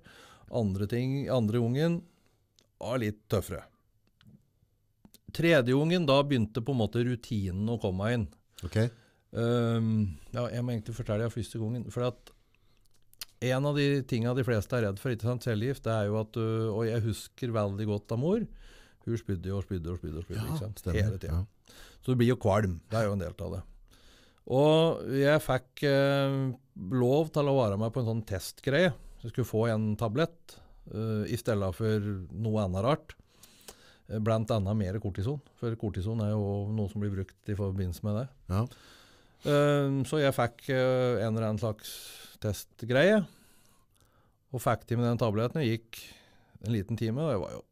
Andre, ting, andre ungen var litt tøffere. Tredje ungen, da begynte på en måte rutinen å komme inn. Okay. Um, ja, jeg må egentlig fortelle det første gangen. For at en av de tinga de fleste er redd for, ikke sant, cellegift, det er jo at øh, Og jeg husker veldig godt av mor. Hun spydde og spydde og spydde, og spydde ja, ikke sant? Stemmer, hele tida. Ja. Så du blir jo kvalm. Det er jo en del av det. Og jeg fikk eh, lov til å være med på en sånn testgreie. Så skulle få en tablett uh, i stedet for noe annet rart. Eh, Bl.a. mer kortison, for kortison er jo noe som blir brukt i forbindelse med det. Ja. Uh, så jeg fikk uh, en eller annen slags testgreie, og fikk til med den tabletten. Jeg gikk en liten time, og jeg var jo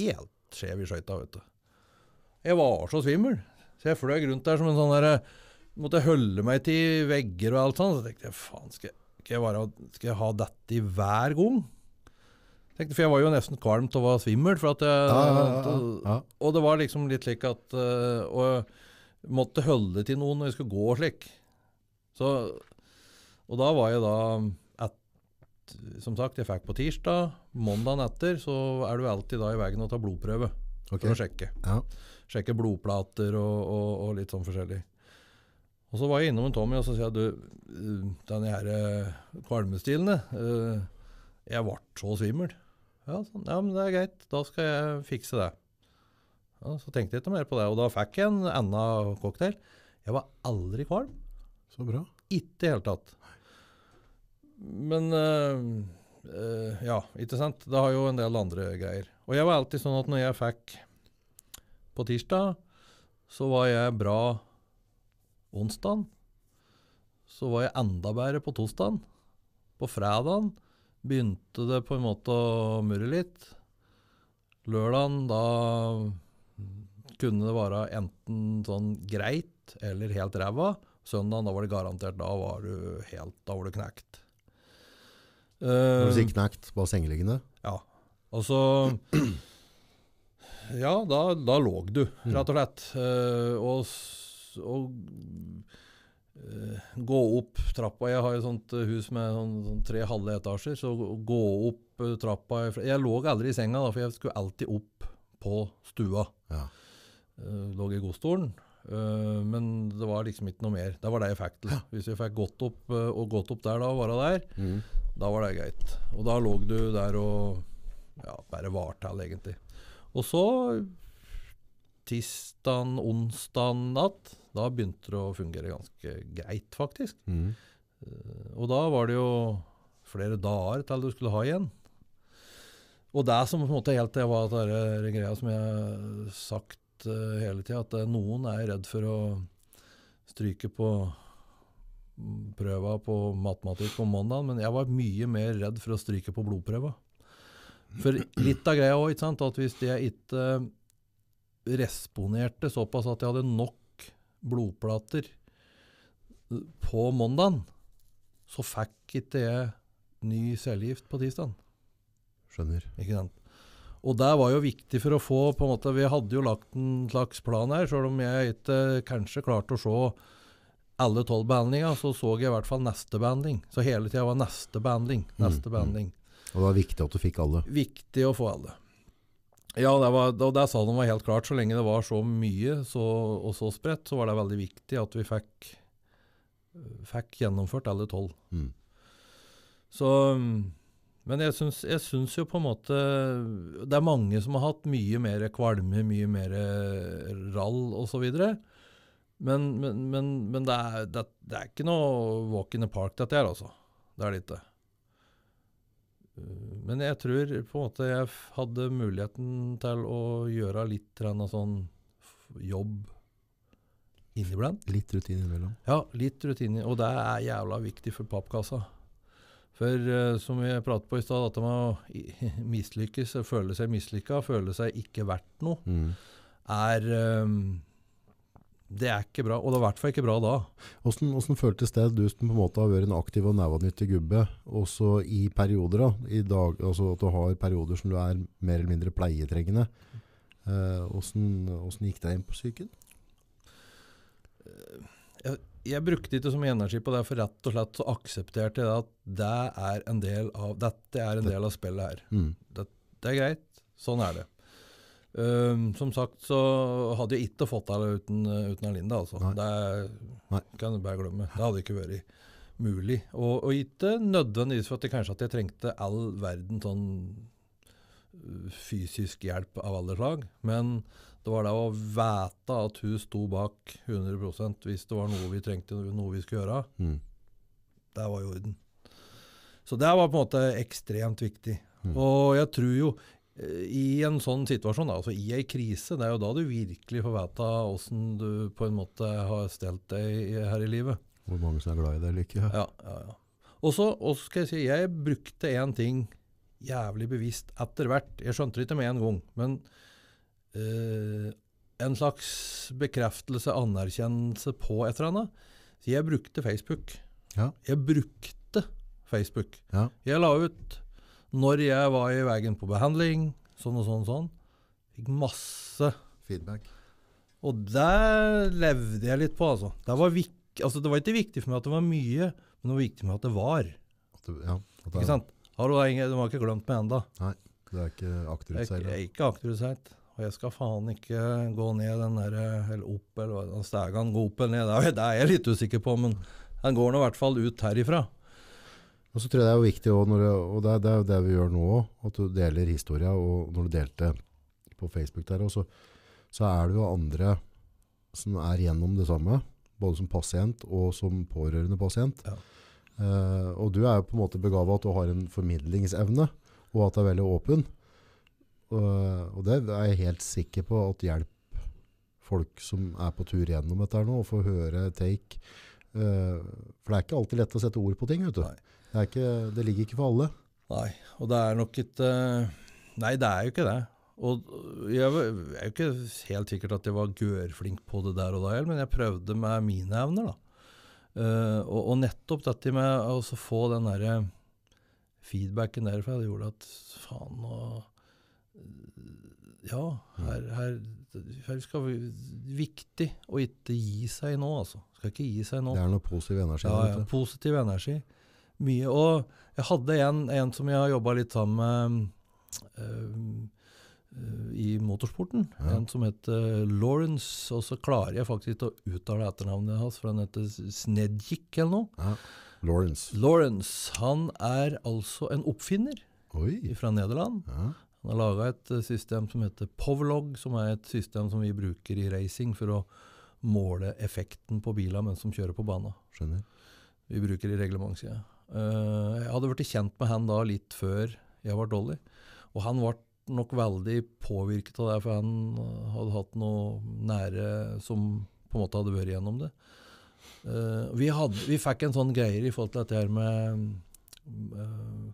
helt skjev i skøyta, vet du. Jeg var så svimmel, så jeg fløy rundt der som en sånn derre Måtte holde meg til vegger og alt sånt. Så tenkte jeg faen, skal jeg skal jeg, bare, skal jeg ha dette i hver gang? Tenkte, for jeg var jo nesten kvalm av å være svimmel. Jeg, ja, ja, og det var liksom litt slik at eh, Og jeg måtte holde til noen når jeg skulle gå slik. Så, og da var jeg da et, Som sagt, jeg fikk på tirsdag. Mandagen etter så er du alltid da i veien og tar blodprøve okay. for å sjekke. Sjekke blodplater og, og, og litt sånn forskjellig. Og så var jeg innom en Tommy og så sa jeg, du, eh, denne her eh, kvalmestilene eh, Jeg ble så svimmel. Ja, sånn, ja, men det er greit. Da skal jeg fikse det. Ja, så tenkte jeg ikke mer på det. Og da fikk jeg en annen cocktail. Jeg var aldri kvalm. Så bra. Ikke i det hele tatt. Men øh, øh, Ja, ikke sant. Det har jo en del andre greier. Og jeg var alltid sånn at når jeg fikk på tirsdag, så var jeg bra onsdagen. Så var jeg enda bedre på torsdagen. På fredagen begynte det på en måte å murre litt. Lørdagen, da kunne det være enten sånn greit eller helt ræva. Søndagen, da var det garantert. Da var du helt Da var du knekt. Uh, Når du sier eh, knekt, bare sengeliggende? Ja. Altså [CLEARS THROAT] Ja, da, da lå du, rett og slett. Uh, og å uh, eh, gå opp trappa Jeg har et sånt eh, hus med sånn, sånn tre halve etasjer. Så gå opp eh, trappa Jeg lå aldri i senga, da, for jeg skulle alltid opp på stua. Ja. Uh, lå i godstolen. men det var liksom ikke noe mer. Det var det jeg fikk til. Hvis jeg fikk gått opp, og gått opp der da, og være der, mm. da var det greit. Og da lå du der og ja, bare var til, egentlig. Og så tirsdag, onsdag natt da begynte det å fungere ganske greit, faktisk. Mm. Eh, og da var det jo flere dager til du skulle ha igjen. Og det som på en måte helt det var at denne greia som jeg har sagt eh, hele tida, at eh, noen er redd for å stryke på prøva på matematikk på mandag, men jeg var mye mer redd for å stryke på blodprøva. For litt av greia òg, at hvis jeg ikke responderte såpass at jeg hadde nok blodplater på mandagen, så fikk ikke jeg ny cellegift på tirsdag. Skjønner. Ikke sant? Og det var jo viktig for å få på en måte, Vi hadde jo lagt en slags plan her, selv om jeg ikke kanskje klarte å se alle tolv behandlinger, så så jeg i hvert fall neste behandling. Så hele tida var neste behandling, neste mm, mm. behandling. Mm. Og det var viktig at du fikk alle? Viktig å få alle. Ja, det var, det sa de var helt klart. Så lenge det var så mye så, og så spredt, så var det veldig viktig at vi fikk, fikk gjennomført alle tolv. Mm. Så Men jeg syns, jeg syns, jo på en måte Det er mange som har hatt mye mer kvalme, mye mer rall osv. Men, men, men, men det, er, det, det, er, ikke noe walk in the park, dette her, altså. Det er det ikke. Men jeg tror på en måte jeg hadde muligheten til å gjøre litt sånn jobb inniblant. Litt rutine innimellom? Ja, litt rutine. Og det er jævla viktig for pappkassa. For uh, som vi pratet på i stad, dette med å mislykkes, føle seg mislykka, føle seg ikke verdt noe, mm. er um, det er ikke bra, og det var i hvert fall ikke bra da. Hvordan, hvordan føltes det, du som på en måte har vært en aktiv og nævanyttig gubbe, også i perioder, da, i dag, altså at du har perioder som du er mer eller mindre pleietrengende? Eh, hvordan, hvordan, gikk det inn på psyken? Eh, jeg, jeg, brukte ikke så mye energi på det, for rett og slett så aksepterte jeg at det er en del av, dette er en del av spillet her. Mm. Det, det er greit, sånn er det. Um, som sagt så hadde jeg ikke fått til det uten, uten Erlinda. Altså. Nei. Det Nei. kan jeg bare glemme. Det hadde ikke vært mulig. Og, og ikke nødvendigvis for at jeg kanskje at jeg trengte all verden sånn eh, fysisk hjelp av alle slag, men det var da å vite at hun sto bak 100 hvis det var noe vi trengte, noe vi skulle gjøre. Mm. Det var i orden. Så det var på en måte ekstremt viktig. Mm. Og jeg tror jo Eh, i en sånn situasjon, altså i ei krise, det er jo da du virkelig får vite åssen du på en måte har stelt deg her i livet. Hvor mange som er glad i deg eller ikke. Ja, ja, ja. Og så skal jeg si, jeg brukte én ting jævlig bevisst etter hvert. Jeg skjønte det ikke med en gang, men øh, en slags bekreftelse, anerkjennelse på et eller annet. Så jeg brukte Facebook. Ja. Jeg brukte Facebook. Ja. Jeg la ut når jeg var i veien på behandling, sånn og sånn og sånn. Fikk masse feedback. Og der levde jeg litt på, altså. Det var, altså. det var, ikke viktig for meg at det var mye, men det var viktig for meg at det var. At det, ja, at det, ikke sant? Hallo, de har ikke glemt meg enda. Nei, du er ikke akterutseilt. Jeg er ikke akterutseilt. Og jeg skal faen ikke gå ned den der, eller opp, eller hva stegan altså, går opp eller ned. Det er jeg litt usikker på, men den går nå i hvert fall ut herifra. Og så tror jeg det er jo viktig, også det, og det, det er jo det vi gjør nå òg, at du deler historia. Og når du delte på Facebook der òg, så, så, er det jo andre som er gjennom det samme. Både som pasient og som pårørende pasient. Ja. Uh, og du er jo på en måte begava at du har en formidlingsevne, og at du er veldig åpen. Uh, og det er jeg helt sikker på at hjelp folk som er på tur gjennom dette her nå, og får høre take. Uh, for det er ikke alltid lett å sette ord på ting. vet du. Nei. Det, ikke, det, ligger ikke for alle. Nei, og det er nok et eh, Nei, det er jo ikke det. Og jeg, er jo ikke helt sikkert at jeg var gørflink på det der og da, men jeg prøvde med mine evner, da. Uh, og, og, nettopp dette med å få den der eh, feedbacken derfra, det gjorde at faen og, Ja, mm. her, her, her skal vi Viktig å ikke gi seg nå, altså. Skal ikke gi seg nå. Det er noe positiv energi. Ja, ja, positiv energi mye. Og jeg hadde en, en som jeg har jobba litt sammen med uh, uh, i motorsporten. Ja. En som heter Lawrence. Og så klarer jeg faktisk å uttale etternavnet hans, for han heter Snedjik eller noe. Ja. Lawrence. Lawrence. Han er altså en oppfinner Oi. fra Nederland. Ja. Han har laga et eh, system som heter Povlog, som er et system som vi bruker i racing for å måle effekten på bilene mens de kjører på banen. Skjønner. Vi bruker det i reglementssida. Eh, jeg hadde blitt kjent med han da litt før jeg var dårlig. Og han ble nok veldig påvirket av det, for han eh, hadde hatt noe nære som på en måte hadde vært gjennom det. Eh, vi, hadde, vi fikk en sånn greie i forhold til dette her med uh,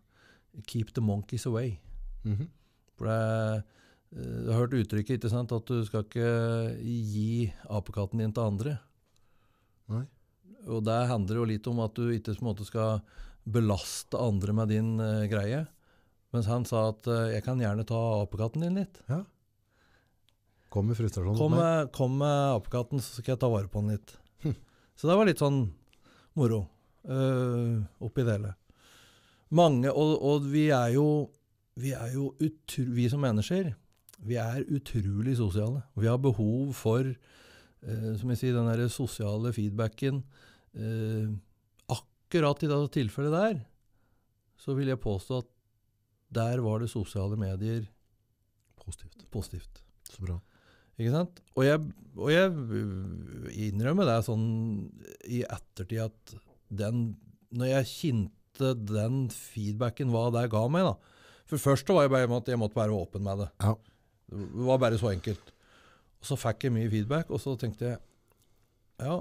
Keep the monkeys away. Mm -hmm. For det, jeg har hørt uttrykket ikke sant, at du skal ikke gi apekatten din til andre. Nei. Og det handler jo litt om at du ikke på en måte skal belaste andre med din uh, greie. Mens han sa at uh, 'jeg kan gjerne ta apekatten din litt'. Ja. Kom med frustrasjonen. Kom med, kom med apekatten, så skal jeg ta vare på den litt. Hm. Så det var litt sånn moro uh, oppi det hele. Mange Og, og vi, er jo, vi er jo, utru, vi som mennesker, vi er utrolig sosiale. Vi har behov for, uh, som jeg sier, den der sosiale feedbacken. Uh, akkurat i dette tilfellet der, så vil jeg påstå at der var det sosiale medier positivt. positivt. Så bra. Ikke sant? Og jeg, og jeg innrømmer det sånn i ettertid at den Når jeg kjente den feedbacken hva det ga meg da, For først var jeg bare at jeg måtte være åpen med det. Ja. Det var bare så enkelt. Og Så fikk jeg mye feedback, og så tenkte jeg ja,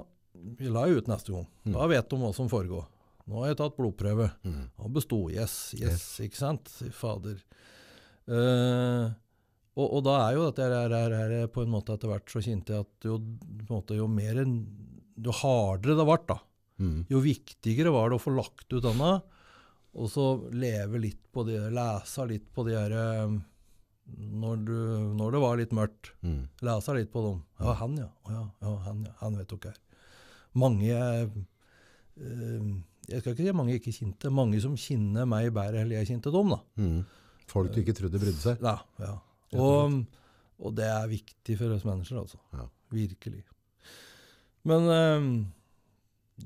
vi la ut neste gang. Mm. Da vet de hva som foregår. Nå har jeg tatt blodprøve. Mm. Og besto. Yes, yes, yes, ikke sant? Fader. Uh, og, og, da er jo dette her, her, her, eh, på en måte etter hvert så kjente jeg at jo, måte, jo mer Jo hardere det ble, da, mm. jo viktigere var det å få lagt ut denne, og så leve litt på det, Lese litt på de her eh, når, du, når, det var litt mørkt. Mm. Lese litt på dem. Ja, han, ja. ja, ja han, ja. Han vet her. Mange eh, jeg skal ikke si mange ikke kjente. Mange som kjenner meg bedre enn jeg kjente dem. da. Mm. Folk du ikke trodde brydde seg? Ja. ja. Og, og, det er viktig for oss mennesker, altså. Ja. Virkelig. Men um,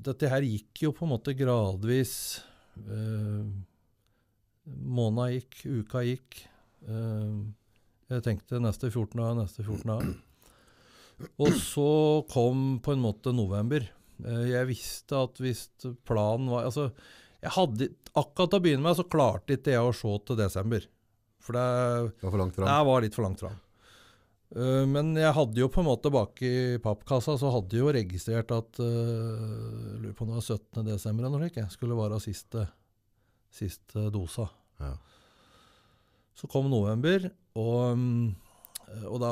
dette her gikk jo på en måte gradvis. Uh, måneden gikk, uka gikk. Uh, jeg tenkte neste 14 dager, neste 14 dager. Og så kom på en måte november. Eh, jeg visste at hvis planen var altså, hadde, Akkurat til å begynne med så klarte ikke jeg å se til desember. For det, det var for langt fram. Det var litt for langt fram. Uh, men jeg hadde jo på en måte bak i pappkassa så hadde jeg jo registrert at uh, eh, jeg lurer på om det var 17. desember eller noe slikt. Skulle være siste, siste dosa. Ja. Så kom november, og, mm, og da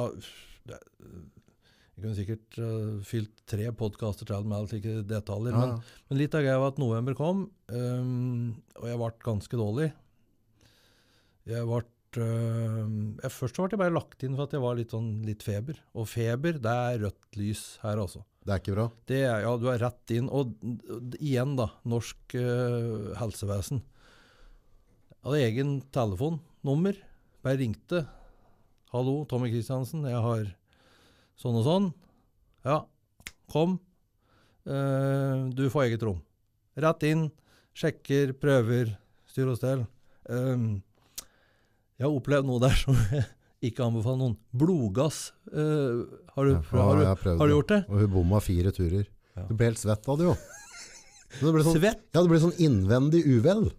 jeg kunne sikkert uh, fylt tre podkaster til med alle slike detaljer. Ja. Men, men, litt av greia var at november kom, um, og jeg ble ganske dårlig. Jeg ble uh, jeg Først ble jeg bare lagt inn for at jeg var litt, sånn, litt feber. Og feber, det er rødt lys her, altså. Det er ikke bra? Det, ja, du er rett inn. Og igjen, da. Norsk uh, helsevesen. Jeg hadde egen telefonnummer. Bare ringte. 'Hallo, Tommy Kristiansen. Jeg har Sånn og sånn. Ja, kom. Uh, du får eget rom. Rett inn, sjekker, prøver, styr og stell. Uh, jeg har opplevd noe der som [LAUGHS] jeg ikke anbefaler noen. Blodgass. Uh, har, du, ja, har, du, har, du, gjort det? Og hun bomma fire turer. Ja. Du ble helt svett av det, jo. Det ble sånn, svett? Ja, det ble sånn innvendig uvel.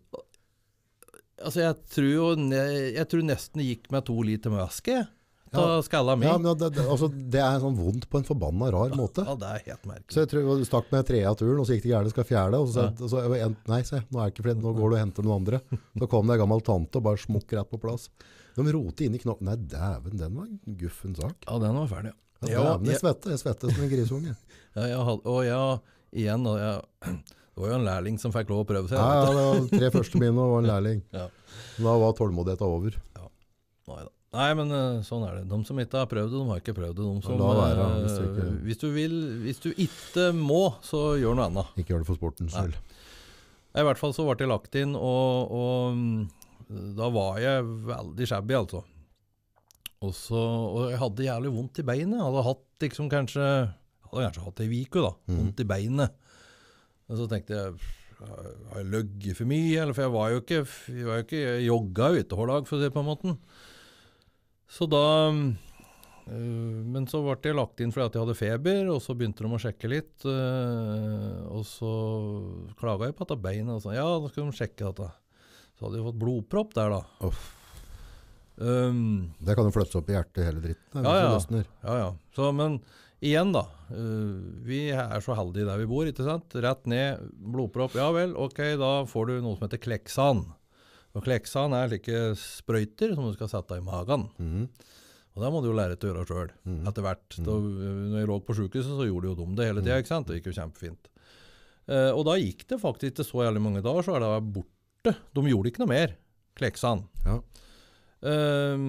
Altså, jeg tror, jo, jeg tror nesten det gikk med to liter med væske ja, av skalla mi. Ja, men det, det, altså, det er sånn vondt på en forbanna rar måte. Ja, det er helt merkelig. Så jeg tror, du stakk med av turen, og så gikk det gærent, skal fjerde. Og så, ja. og så en, Nei, se, nå, er det ikke flere, nå går du og henter noen andre. Så kom det ei gammel tante og bare smukk rett på plass. De roter inn i knoppen. Nei, dæven, den var en guffen sak. Ja, den var ferdig ja. dæven, jeg svetter. Jeg svetter som en grisunge. [LAUGHS] ja, jeg, og ja, igjen, og jeg [CLEARS THROAT] det var jo en lærling som fikk lov å prøve seg. Ja, ja det var tre første mine og en lærling. [LAUGHS] ja. Da var tålmodigheten over. Ja. Nei da. Nei, men eh, sånn er det. De som ikke har prøvd det, de har ikke prøvd det. De som, være, eh, hvis, du ikke... hvis, du vil, hvis du ikke må, så gjør noe annet. Ikke gjør det for sportens skyld. I hvert fall så ble jeg lagt inn, og, og, mm, da var jeg veldig shabby, altså. Og, så, og jeg hadde jævlig vondt i beinet. Hadde hatt liksom kanskje hadde kanskje hatt ei uke, da. Mm. Vondt i beinet. Og så tenkte jeg har jeg løyet for mye? Eller, for jeg var jo ikke, jeg, jeg jogga jo ikke hver dag, for å si det på en måte. Så da eh, men så ble jeg lagt inn fordi jeg hadde feber, og så begynte de å sjekke litt. Eh, og så klaga jeg på dette beinet og sa ja, da skulle de sjekke dette. Så hadde jeg fått blodpropp der, da. Um, det kan jo flyttes opp i hjertet, hele dritten. Ja, ja. ja, ja. Så, men igjen, da. Eh, vi er så heldige der vi bor, ikke sant. Rett ned, blodpropp. Ja vel, ok, da får du noe som heter Kleksan. Og Kleksan er like sprøyter som du skal sette i magen. Mm. Og det må du jo lære til å gjøre sjøl, mm. etter hvert. Da mhm. når jeg lå på sjukehuset, så gjorde de jo de det hele mhm. tida. Det gikk jo kjempefint. Uh, og da gikk det faktisk ikke så jævlig mange dager, så er det borte. De gjorde ikke noe mer, Kleksan. Ja. Um,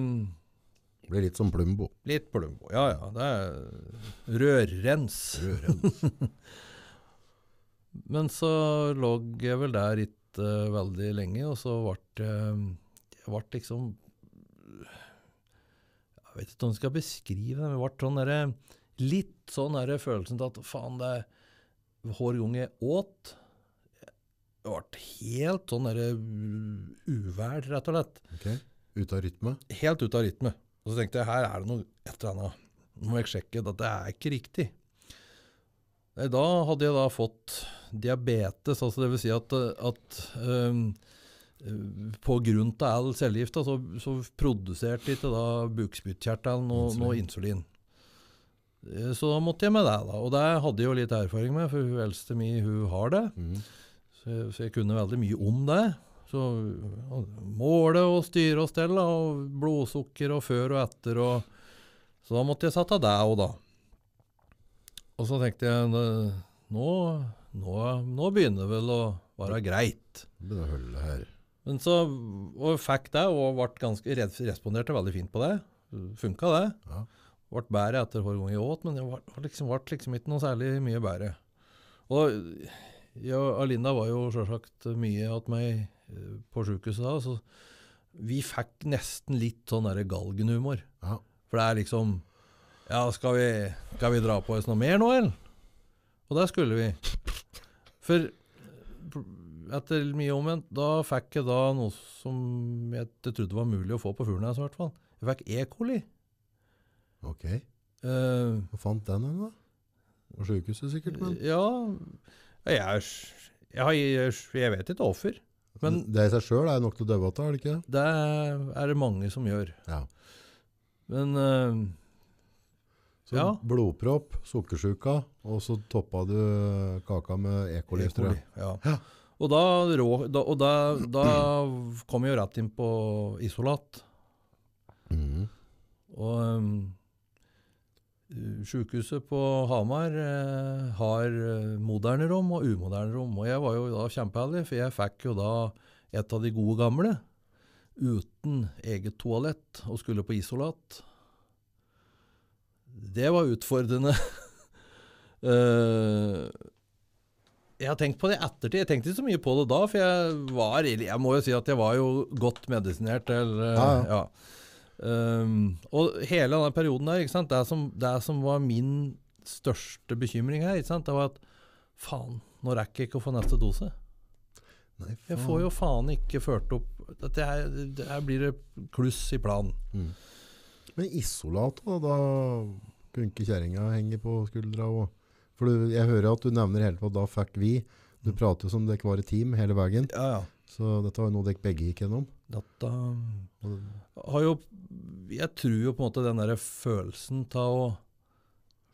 det blir litt som Plumbo. Litt Plumbo, ja ja. Det er rørrens. rørrens. [LAUGHS] Men så lå jeg vel der ikke vente eh, veldig lenge, og så ble det eh, liksom Jeg vet ikke hvordan jeg skal beskrive det, men det ble sånn der, litt sånn der følelsen til at faen, det er hver gang jeg åt det ble helt sånn derre uvær, rett og slett. Ok, Ute av rytme? Helt ute av rytme. Og så tenkte jeg her er det noe et eller annet. Nå må jeg sjekke at det er ikke riktig. Nei, da hadde jeg da fått diabetes, altså dvs. Si at, at um, på grunn av all cellegifta så, så, produserte ikke da bukspyttkjertelen noe, noe, insulin. Eh, så da måtte jeg med det, da. Og det hadde jeg jo litt erfaring med, for hun eldste mi hun har det. Mm. Så, så, jeg kunne veldig mye om det. Så måle og styre og stelle, og blodsukker og før og etter og Så da måtte jeg sette det òg, da. Og så tenkte jeg nå, nå, nå begynner det vel å være greit. Begynner å holde her. Men så og fikk det, og ble ganske, responderte veldig fint på det. Funka det. Ja. Ble bedre etter hver gang jeg åt, men det ble liksom, liksom, ikke noe særlig mye bedre. Og jeg og Linda var jo sjølsagt mye hos meg eh, på sjukehuset da, så vi fikk nesten litt sånn galgenhumor. Ja. For det er liksom ja, skal vi, skal vi dra på oss noe mer nå, eller? Og der skulle vi. For etter mye omvendt, da fikk jeg da noe som jeg trodde var mulig å få på Furnes, i hvert fall. Jeg fikk E. coli. Ok. Uh, eh, Hva fant den hen, da? På sjukehuset, sikkert? men... Ja, jeg, er, jeg, jeg, jeg vet ikke offer. Men det i seg sjøl er nok til å dø av, er det ikke? Det er det mange som gjør. Ja. Men uh, så ja. blodpropp, sukkersyke, og så toppa du kaka med E. coli. E. coli ja. ja. Og, da, og da, da, kom jeg jo rett inn på isolat. Mm. Og um, Sjukehuset på Hamar eh, har eh, moderne rom og umoderne rom. Og jeg var jo da kjempeheldig, for jeg fikk jo da et av de gode gamle uten eget toalett og skulle på isolat. Det var utfordrende. uh, [LAUGHS] jeg har tenkt på det i ettertid. Jeg tenkte ikke så mye på det da, for jeg var Jeg må jo si at jeg var jo godt medisinert. Eller, eh, ja, ja. Ja. Um, og hele denne perioden der, det som, det som, var min største bekymring her, det var at faen, nå rekker jeg ikke å få neste dose. Nei, jeg får jo faen ikke ført opp Dette her blir det kluss i planen. Mm. Men isolat, da? Da kunne ikke kjerringa henge på skuldra òg? For du, jeg hører at du nevner hele på at da fikk vi. Du mm. prater jo som dere var i team hele veien. Ja, ja. Så dette var jo noe dere begge gikk gjennom? Dette mm, har jo Jeg tror jo på en måte den derre følelsen av å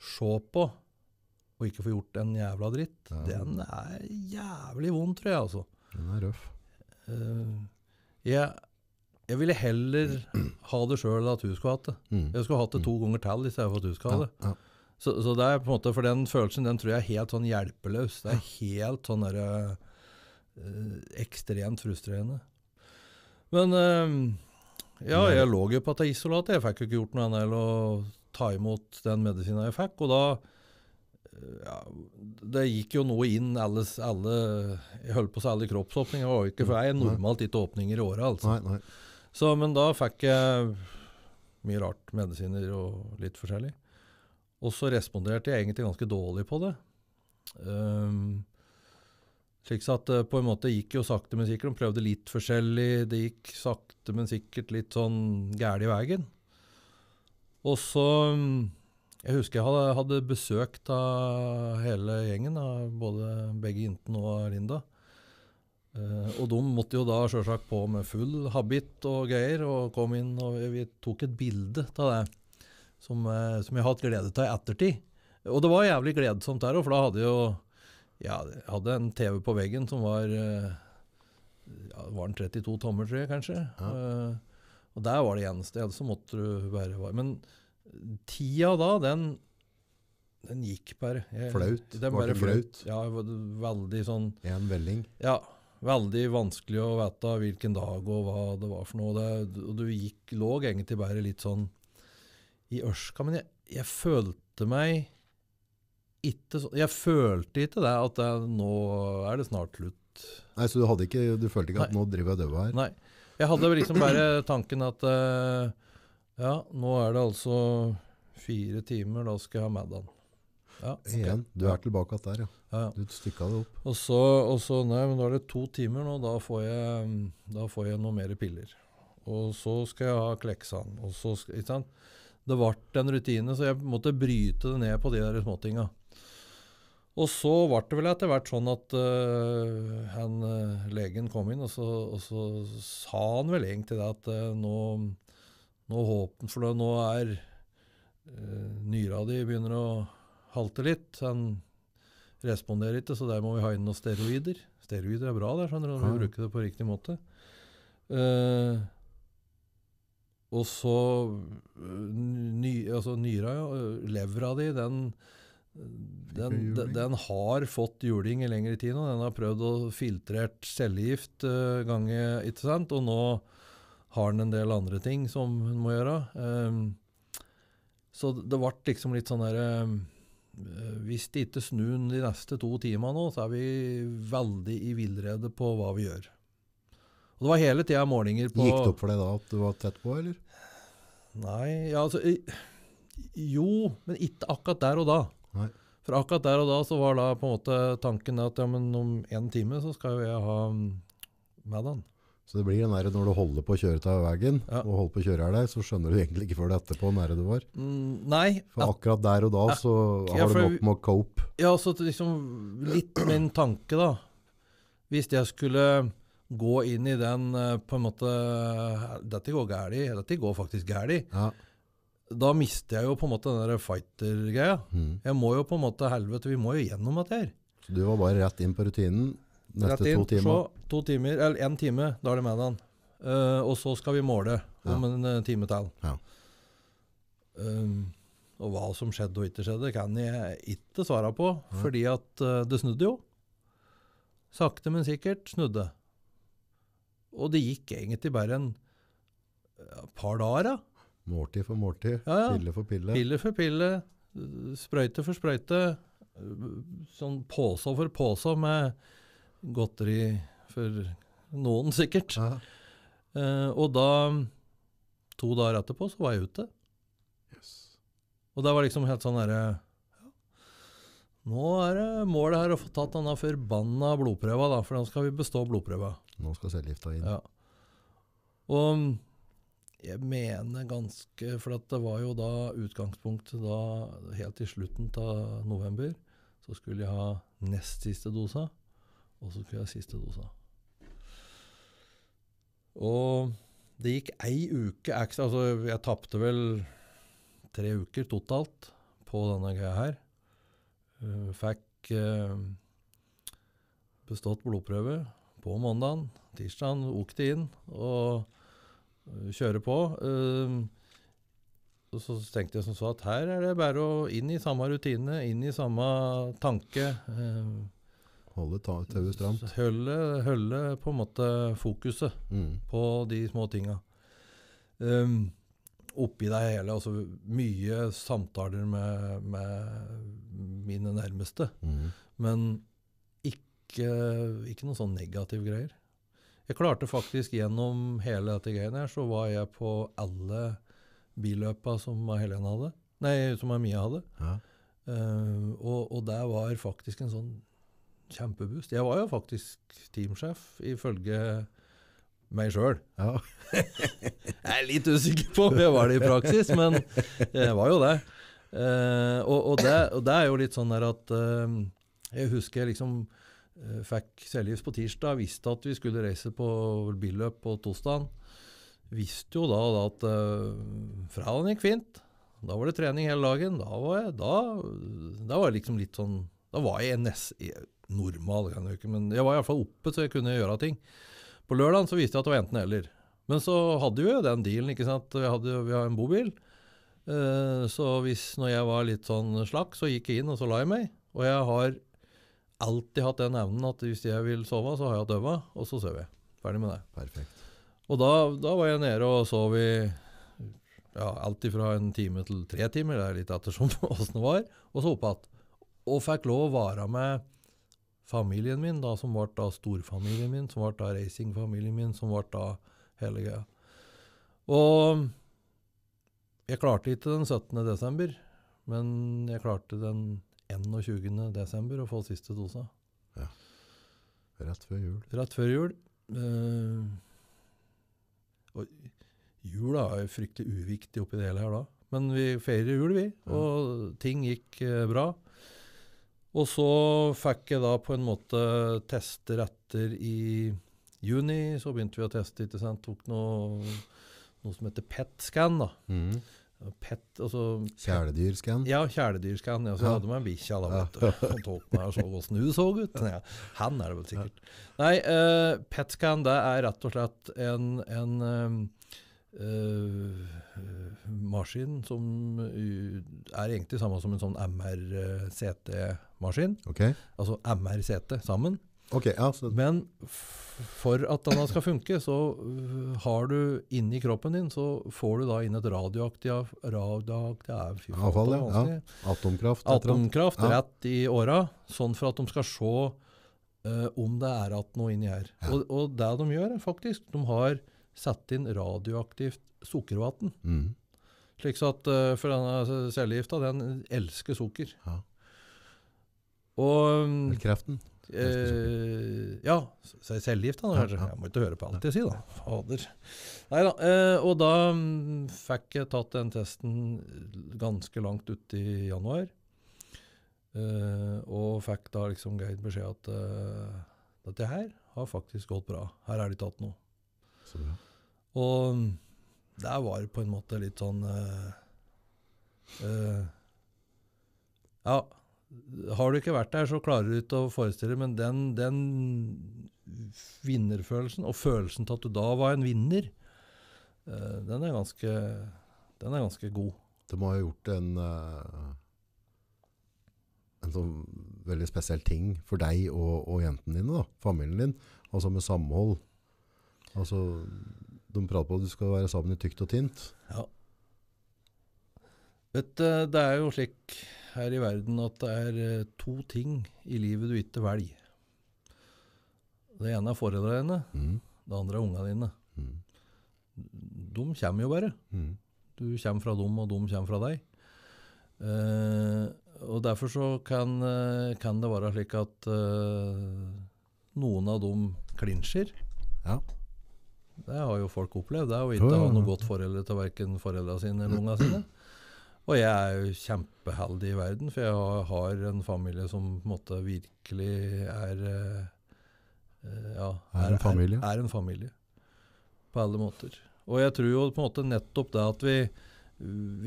se på og ikke få gjort en jævla dritt, ja. den er jævlig vond, tror jeg, altså. Den er røff. Uh, jeg jeg ville heller mm. ha det sjøl at hun skulle hatt mm. det. Jeg skulle hatt det to mm. ganger til istedenfor at hun skulle ha det. Ja, Så, så, det er på en måte, For den følelsen den tror jeg er helt sånn hjelpeløs. Det er helt sånn derre øh, Ekstremt frustrerende. Men øh, ja, jeg lå jo på at det er isolat. Jeg fikk jo ikke gjort noe annet enn å ta imot den medisinen jeg fikk. Og da eh, ja, Det gikk jo noe inn alle, alle Jeg holdt på å si alle kroppsåpninger. Det var ikke, for jeg er normalt ikke åpninger i året, altså. Nei, nei. Så, men da fikk jeg mye rart medisiner og litt forskjellig. Og så responderte jeg egentlig ganske dårlig på det. Um, slik at det eh, på en måte gikk jo sakte, men sikkert. De prøvde litt forskjellig. Det gikk sakte, men sikkert litt sånn gæli i veien. Og så mm, Jeg husker jeg hadde, hadde besøk av hele gjengen, av både begge jentene og Linda. Eh, og de måtte jo da sjølsagt på med full habit og greier, og kom inn, og vi tok et bilde av det som, eh, som jeg har hatt glede av i ettertid. Og det var jævlig gledesomt der òg, for da hadde jo ja, jeg hadde en TV på veggen som var eh, ja, Var den 32 tommer, tror jeg, kanskje? Ja. Uh, og der var det eneste. Ellers så måtte du være Men tida da, den, den gikk bare. Jeg, flaut? Den var bare det flaut? Ja, veldig sånn En velling? Ja. Veldig vanskelig å vite hvilken dag og hva det var for noe. Det, og du gikk, lå egentlig bare litt sånn i ørska. Men jeg, jeg følte meg ikke sånn Jeg følte ikke det at jeg, nå er det snart slutt. Nei, Så du, ikke, du følte ikke at Nei. nå driver jeg døva her? Nei. Jeg hadde liksom bare tanken at uh, ja, nå er det altså fire timer, da skal jeg ha Maddan. Ja, okay. Igjen, du er tilbake igjen der, ja. Ja, ja. Du stykka det opp. Og så, og så, Nei, men nå er det to timer nå. Da får jeg, mm, da får jeg noen mer piller. Og så skal jeg ha Kleksan. Og så skal, ikke sant? Det ble en rutine, så jeg måtte bryte det ned på de der småtinga. Og så ble det vel etter hvert sånn at uh, han, øh, legen kom inn, og så, og så, sa han vel egentlig det at uh, nå, nå håpen, For nå er uh, nyra di begynner å halte litt. Han responderer ikke, så der må vi ha inn noen steroider. Steroider er bra der, skjønner du, når vi bruker det på riktig måte. Uh, og så eh, ny, altså Nyra, ja, eh, levra di, den, den, den, har fått juling i lengre tid nå. Den har prøvd å filtrert cellegift uh, gange, ikke sant? Og nå har den en del andre ting som hun må gjøre. Um, så det ble liksom litt sånn derre um, Eh, hvis det ikke snur de neste to timene nå, så er vi veldig i villrede på hva vi gjør. Og det var hele tida målinger på Gikk det opp for deg da at du var tett på, eller? Nei, ja, altså Jo, men ikke akkurat der og da. Nei. For akkurat der og da så var da på en måte tanken at ja, men om én time så skal jeg ha mm, med den. Så det blir den der, Når du holder på å kjøre av veien, ja. og holder på å kjøre her der, så skjønner du egentlig ikke før det etterpå hvor nære du var. Mm, nei. For akkurat der og da så ja, har du nok med å cope. Ja, så liksom litt min tanke, da. Hvis jeg skulle gå inn i den eh, på en måte Dette går galt. Dette går faktisk galt. Ja. Da mister jeg jo på en måte den der fighter-greia. Mm. Jeg må jo på en måte Helvete, vi må jo gjennom dette her. Så du var bare rett inn på rutinen? Neste inn, to timer. Se, to timer, eller én time, da er det mandag. Uh, og så skal vi måle om ja. en eh, time til. Ja. Um, og hva som skjedde og ikke skjedde, kan jeg ikke svare på. Ja. Fordi at uh, det snudde jo. Sakte, men sikkert snudde. Og det gikk egentlig bare en ja, par dager. Da. Måltid for måltid, pille for pille. Pille for pille, sprøyte for sprøyte. Sånn påse for påse med godteri for noen, sikkert. Ja. Uh, og da, to dager etterpå, så var jeg ute. Yes. Og det var liksom helt sånn herre Nå er det målet her å få tatt denne forbanna blodprøva, da, for den skal vi bestå blodprøva. Nå skal cellegifta inn. Ja. Og jeg mener ganske For det var jo da utgangspunktet da, helt i slutten av november. Så skulle jeg ha nest siste dosa. Og så skulle jeg ha siste dosa. Og det gikk ei uke ekstra. Altså, jeg tapte vel tre uker totalt på denne greia her. Eh, fikk eh, bestått blodprøve på mandagen. Tirsdagen åkte inn og eh, kjøre på. Og så tenkte jeg som så at her er det bare å inn i samme rutine, inn i samme tanke. Holde tauet stramt. Holde, holde, på en måte fokuset mm. på de små tinga. Um, oppi det hele, altså mye samtaler med, med mine nærmeste. Mm. Men ikke, ikke noen sånn negativ greier. Jeg klarte faktisk gjennom hele dette greiene her, så var jeg på alle billøpa som Helene hadde. Nei, som Mia hadde. Ja. Uh, og, og, det var faktisk en sånn Kjempeboost. Jeg var jo faktisk teamsjef, ifølge meg sjøl. Ja. [LAUGHS] jeg er litt usikker på om jeg var det i praksis, men jeg var jo det. Eh, og, og, det og, det er jo litt sånn der at eh, Jeg husker jeg liksom eh, fikk selvgift på tirsdag, visste at vi skulle reise på billøp på torsdag. Visste jo da, da at eh, fredagen gikk fint. Da var det trening hele dagen. Da var jeg, da, da var jeg liksom litt sånn Da var jeg nest, normal kan jeg ikke, men jeg var iallfall oppe, så jeg kunne gjøre ting. På lørdag viste jeg at det var enten-eller. Men så hadde vi jo den dealen. ikke sant? Vi, hadde, vi har en bobil. Eh, så hvis når jeg var litt sånn slakk, så gikk jeg inn, og så la jeg meg. Og jeg har alltid hatt den evnen at hvis jeg vil sove, så har jeg døva, og så sover jeg. Ferdig med det. Perfekt. Og da, da var jeg nede og sov i ja, alt fra en time til tre timer, det er litt ettersom [LAUGHS] åssen det var, og så opp igjen. Og fikk lov å vare med familien min, da, som ble da storfamilien min, som ble da racingfamilien min, som ble da hele greia. Og jeg klarte ikke den 17. desember, men jeg klarte den 21. desember å få siste dosa. Ja. Rett før jul. Rett før jul. Uh, og jula er fryktelig uviktig oppi det hele her da. Men vi feirer jul, vi. Og ting gikk uh, bra. Og så fikk jeg da på en måte tester etter i juni. Så begynte vi å teste, ikke sant. Tok noe, noe som heter PET-scan, da. Mm. Pet, altså, e kjæledyrskan? Ja, kjæledyrskan. Ja, så ja. hadde man bikkja da, vet ja. du. Og tok meg og så åssen hun så ut. Ja. Han er det vel sikkert. Nei, uh, eh, PET-scan det er rett og slett en, en um, maskin som eh, er egentlig samme som en sånn MR-CT-maskin. Eh, okay. Altså MR-CT sammen. Okay, ja, Men for at denne skal funke, så eh, har du inni kroppen din så får du da inn et radioaktivt radioaktiv, Avfall, ja. ja. Atomkraft. Atomkraft ja. rett i åra, sånn for at de skal se uh, om det er igjen noe inni her. Og, og, det de gjør, faktisk De har Sette inn radioaktivt sukkervann. Mm. Slik at, eh, For denne altså, cellegifta, den elsker sukker. Ja. Og, kreften? Eh, ja. Cellegifta, kanskje. Jeg må ikke høre på alt jeg sier, da. Fader. Neida, eh, og da mm, fikk jeg tatt den testen ganske langt uti januar. Eh, og fikk da liksom greit beskjed at uh, dette her har faktisk gått bra. Her er det tatt noe. Så bra. Og der var det på en måte litt sånn uh, uh, Ja, har du ikke vært der, så klarer du ikke å forestille men den, den vinnerfølelsen, og følelsen til at du da var en vinner, uh, den, er ganske, den, er ganske, god. Det må ha gjort en en sånn veldig spesiell ting for deg og, og jentene dine, da, familien din, altså med samhold. Altså de prater på at du skal være sammen i tykt og tynt. Ja. Vet du, eh, det er jo slik her i verden at det er eh, to ting i livet du ikke velger. Det ene er foreldrene dine, mm. det andre er ungene dine. Mm. De kommer jo bare. Mm. Du kommer fra dem, og de kommer fra deg. Uh, og derfor så kan, kan, det være slik at uh, noen av dem klinsjer. Ja. Det har jo folk opplevd. Det er jo ikke ha noe godt foreldre til verken foreldrene sine eller ungene sine. Og jeg er jo kjempeheldig i verden, for jeg har en familie som på en måte virkelig er eh, eh, Ja, er, er, en er, en familie. På alle måter. Og jeg tror jo på en måte nettopp det at vi,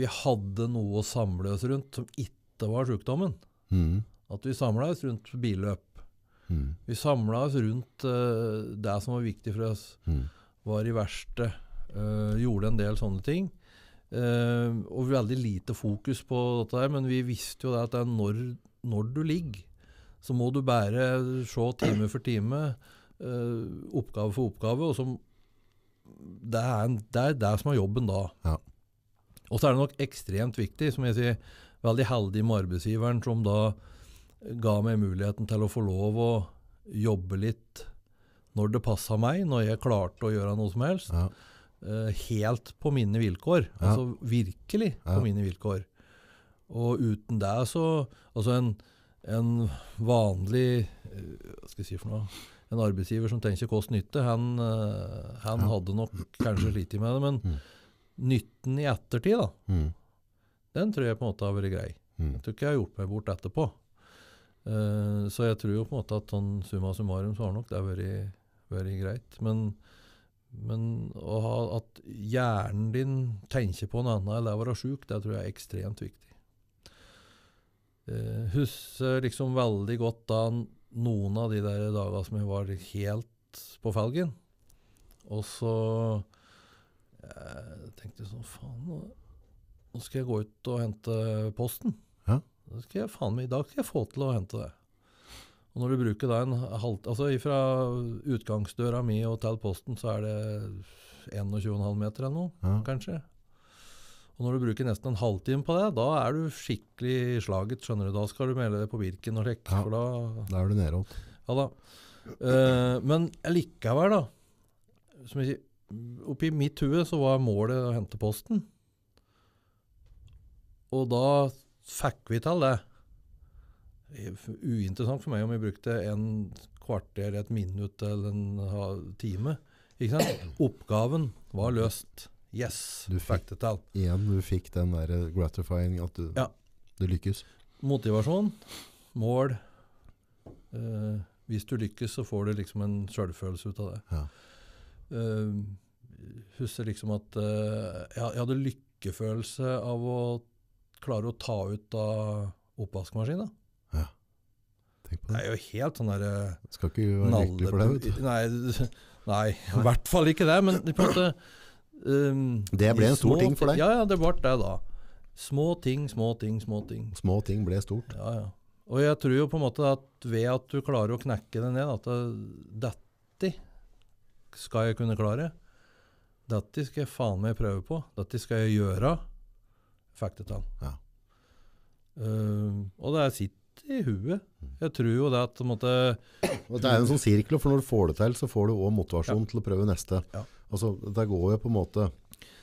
vi hadde noe å samle oss rundt som ikke var sykdommen. Mm. At vi samla oss rundt billøp. Mm. Vi samla oss rundt uh, det som var viktig for oss. Mm var i verkstedet, øh, gjorde en del sånne ting. Øh, og veldig lite fokus på dette, her, men vi visste jo det at det når, når, du ligger, så må du bare se time for time, øh, oppgave for oppgave. og så det er, en, det er, det som er jobben da. Ja. Og så er det nok ekstremt viktig, som jeg sier, veldig heldig med arbeidsgiveren som da ga meg muligheten til å få lov å jobbe litt når det passa meg, når jeg klarte å gjøre noe som helst. Ja. Uh, helt på mine vilkår. Ja. Altså virkelig på mine vilkår. Og uten det så Altså en, en vanlig eh, Hva skal jeg si for noe? En arbeidsgiver som tenker kost-nytte, han, eh, han hadde nok kanskje slitt med det. Men mm. nytten i ettertid, da, mm. den tror jeg på en måte har vært grei. Mm. Jeg tror ikke jeg har gjort meg bort etterpå. Uh, så jeg tror jo på en måte at sånn summa summarum så har nok det vært være greit. Men, men ha, at hjernen din tenker på noe annet eller det å være sjuk, det tror jeg er ekstremt viktig. Jeg eh, husker liksom veldig godt da noen av de der dagene som jeg var helt på felgen. Og så eh, jeg tenkte sånn Faen, nå skal jeg gå ut og hente posten. Hæ? Da skal jeg, faen meg, I dag skal jeg få til å hente det. Og når du bruker da en halv... Altså fra utgangsdøra mi og til posten, så er det 21,5 meter eller noe, ja. kanskje. Og når du bruker nesten en halvtime på det, da er du skikkelig slaget, skjønner du. Da skal du melde deg på Birken og sjekke, ja, for da Da er du nedholdt. Ja da. Uh, men likevel, da Som jeg sier, oppi mitt hue så var målet å hente posten. Og da fikk vi til det uinteressant for meg om jeg brukte en kvarter, et minutt eller en time. [CLEARS THROAT] Oppgaven var løst. Yes, du fikk, det Igjen, du fikk den der gratifying at du, ja. det lykkes. Motivasjon, mål eh, Hvis du lykkes, så får du liksom en sjølfølelse ut av det. Ja. Eh, husker liksom at eh, jeg hadde lykkefølelse av å klare å ta ut av oppvaskmaskina. Ja. Tenk på det. Det er jo helt sånn derre eh, Skal ikke være lykkelig for det, vet du. Nei, [LAUGHS] nei, i hvert fall ikke det. Men på en måte um, Det ble en stor ting for deg? Ja, ja, det ble det da. Små ting, små ting, små ting. Små ting ble stort. Ja, ja. Og jeg tror jo på en måte at ved at du klarer å knekke det ned, at eh, dette skal jeg kunne klare. Dette skal jeg faen meg prøve på. Dette skal jeg gjøre. Fikk det til. Ja. Uh, og det er sitt i huet. Jeg tror jo det at måtte, Det er en sånn sirkel, for når du får det til, så får du òg motivasjon ja. til å prøve neste. Ja. Altså, Det går jo på en måte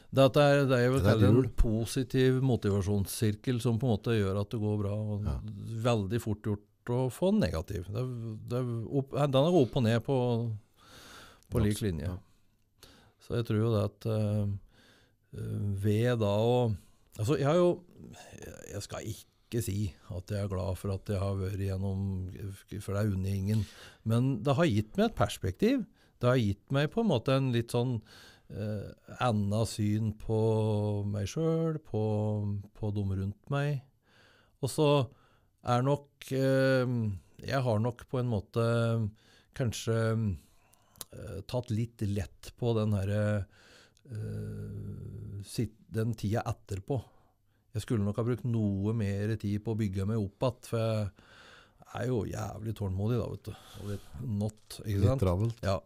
det, det, er, det er jo det en positiv motivasjonssirkel som på en måte gjør at det går bra. Ja. Veldig fort gjort å få negativ. Det, det, opp, den er opp og ned på, på lik linje. Så jeg tror jo det at øh, ved da å Altså, jeg har jo Jeg skal ikke ikke si at jeg er glad for at jeg har vært gjennom For det unner ingen. Men det har gitt meg et perspektiv. Det har gitt meg på en måte en litt sånn eh, annet syn på meg sjøl, på, på de rundt meg. Og så er nok eh, Jeg har nok på en måte kanskje eh, tatt litt lett på den herre eh, den tida etterpå. Jeg skulle nok ha brukt noe mer tid på å bygge meg opp igjen, for jeg er jo jævlig tålmodig, da, vet du. Og litt not, ikke sant? Litt travelt. Ja.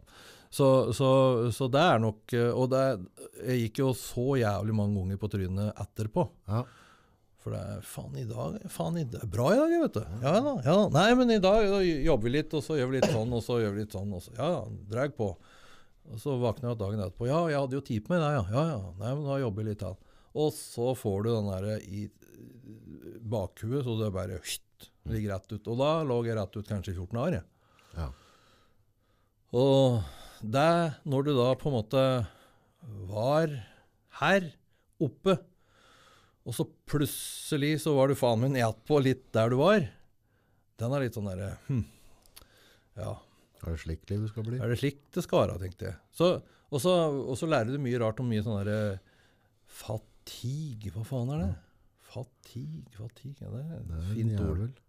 Så, så, så, det er nok eh, Og det, jeg gikk jo så jævlig mange ganger på trynet etterpå. Ja. For det er faen i dag faen i, Det er bra i dag, vet du. Ja da. ja da. Nei, men i dag jobber vi litt, og så gjør vi litt sånn, og så gjør vi litt sånn. Og så, ja, drag på. Og så våkner jeg dagen etterpå. Ja, jeg hadde jo tid på meg, nei, ja. ja, ja. Nei, men da jobber vi litt til. Og så får du den der i eh, bakhuet, så det bare hytt, ligger rett ut. Og da lå jeg rett ut kanskje i 14 år. Ja. Og det, når du da på en måte var her oppe, og så plutselig så var du faen min på litt der du var, den er litt sånn derre hm, Ja. Er det slik livet skal bli? Er det slik det skal være, tenkte jeg. og så lærer du mye rart om mye sånn derre fatt Fatigue, hva faen er det? Fatigue, fatigue Det Det er et fint ord.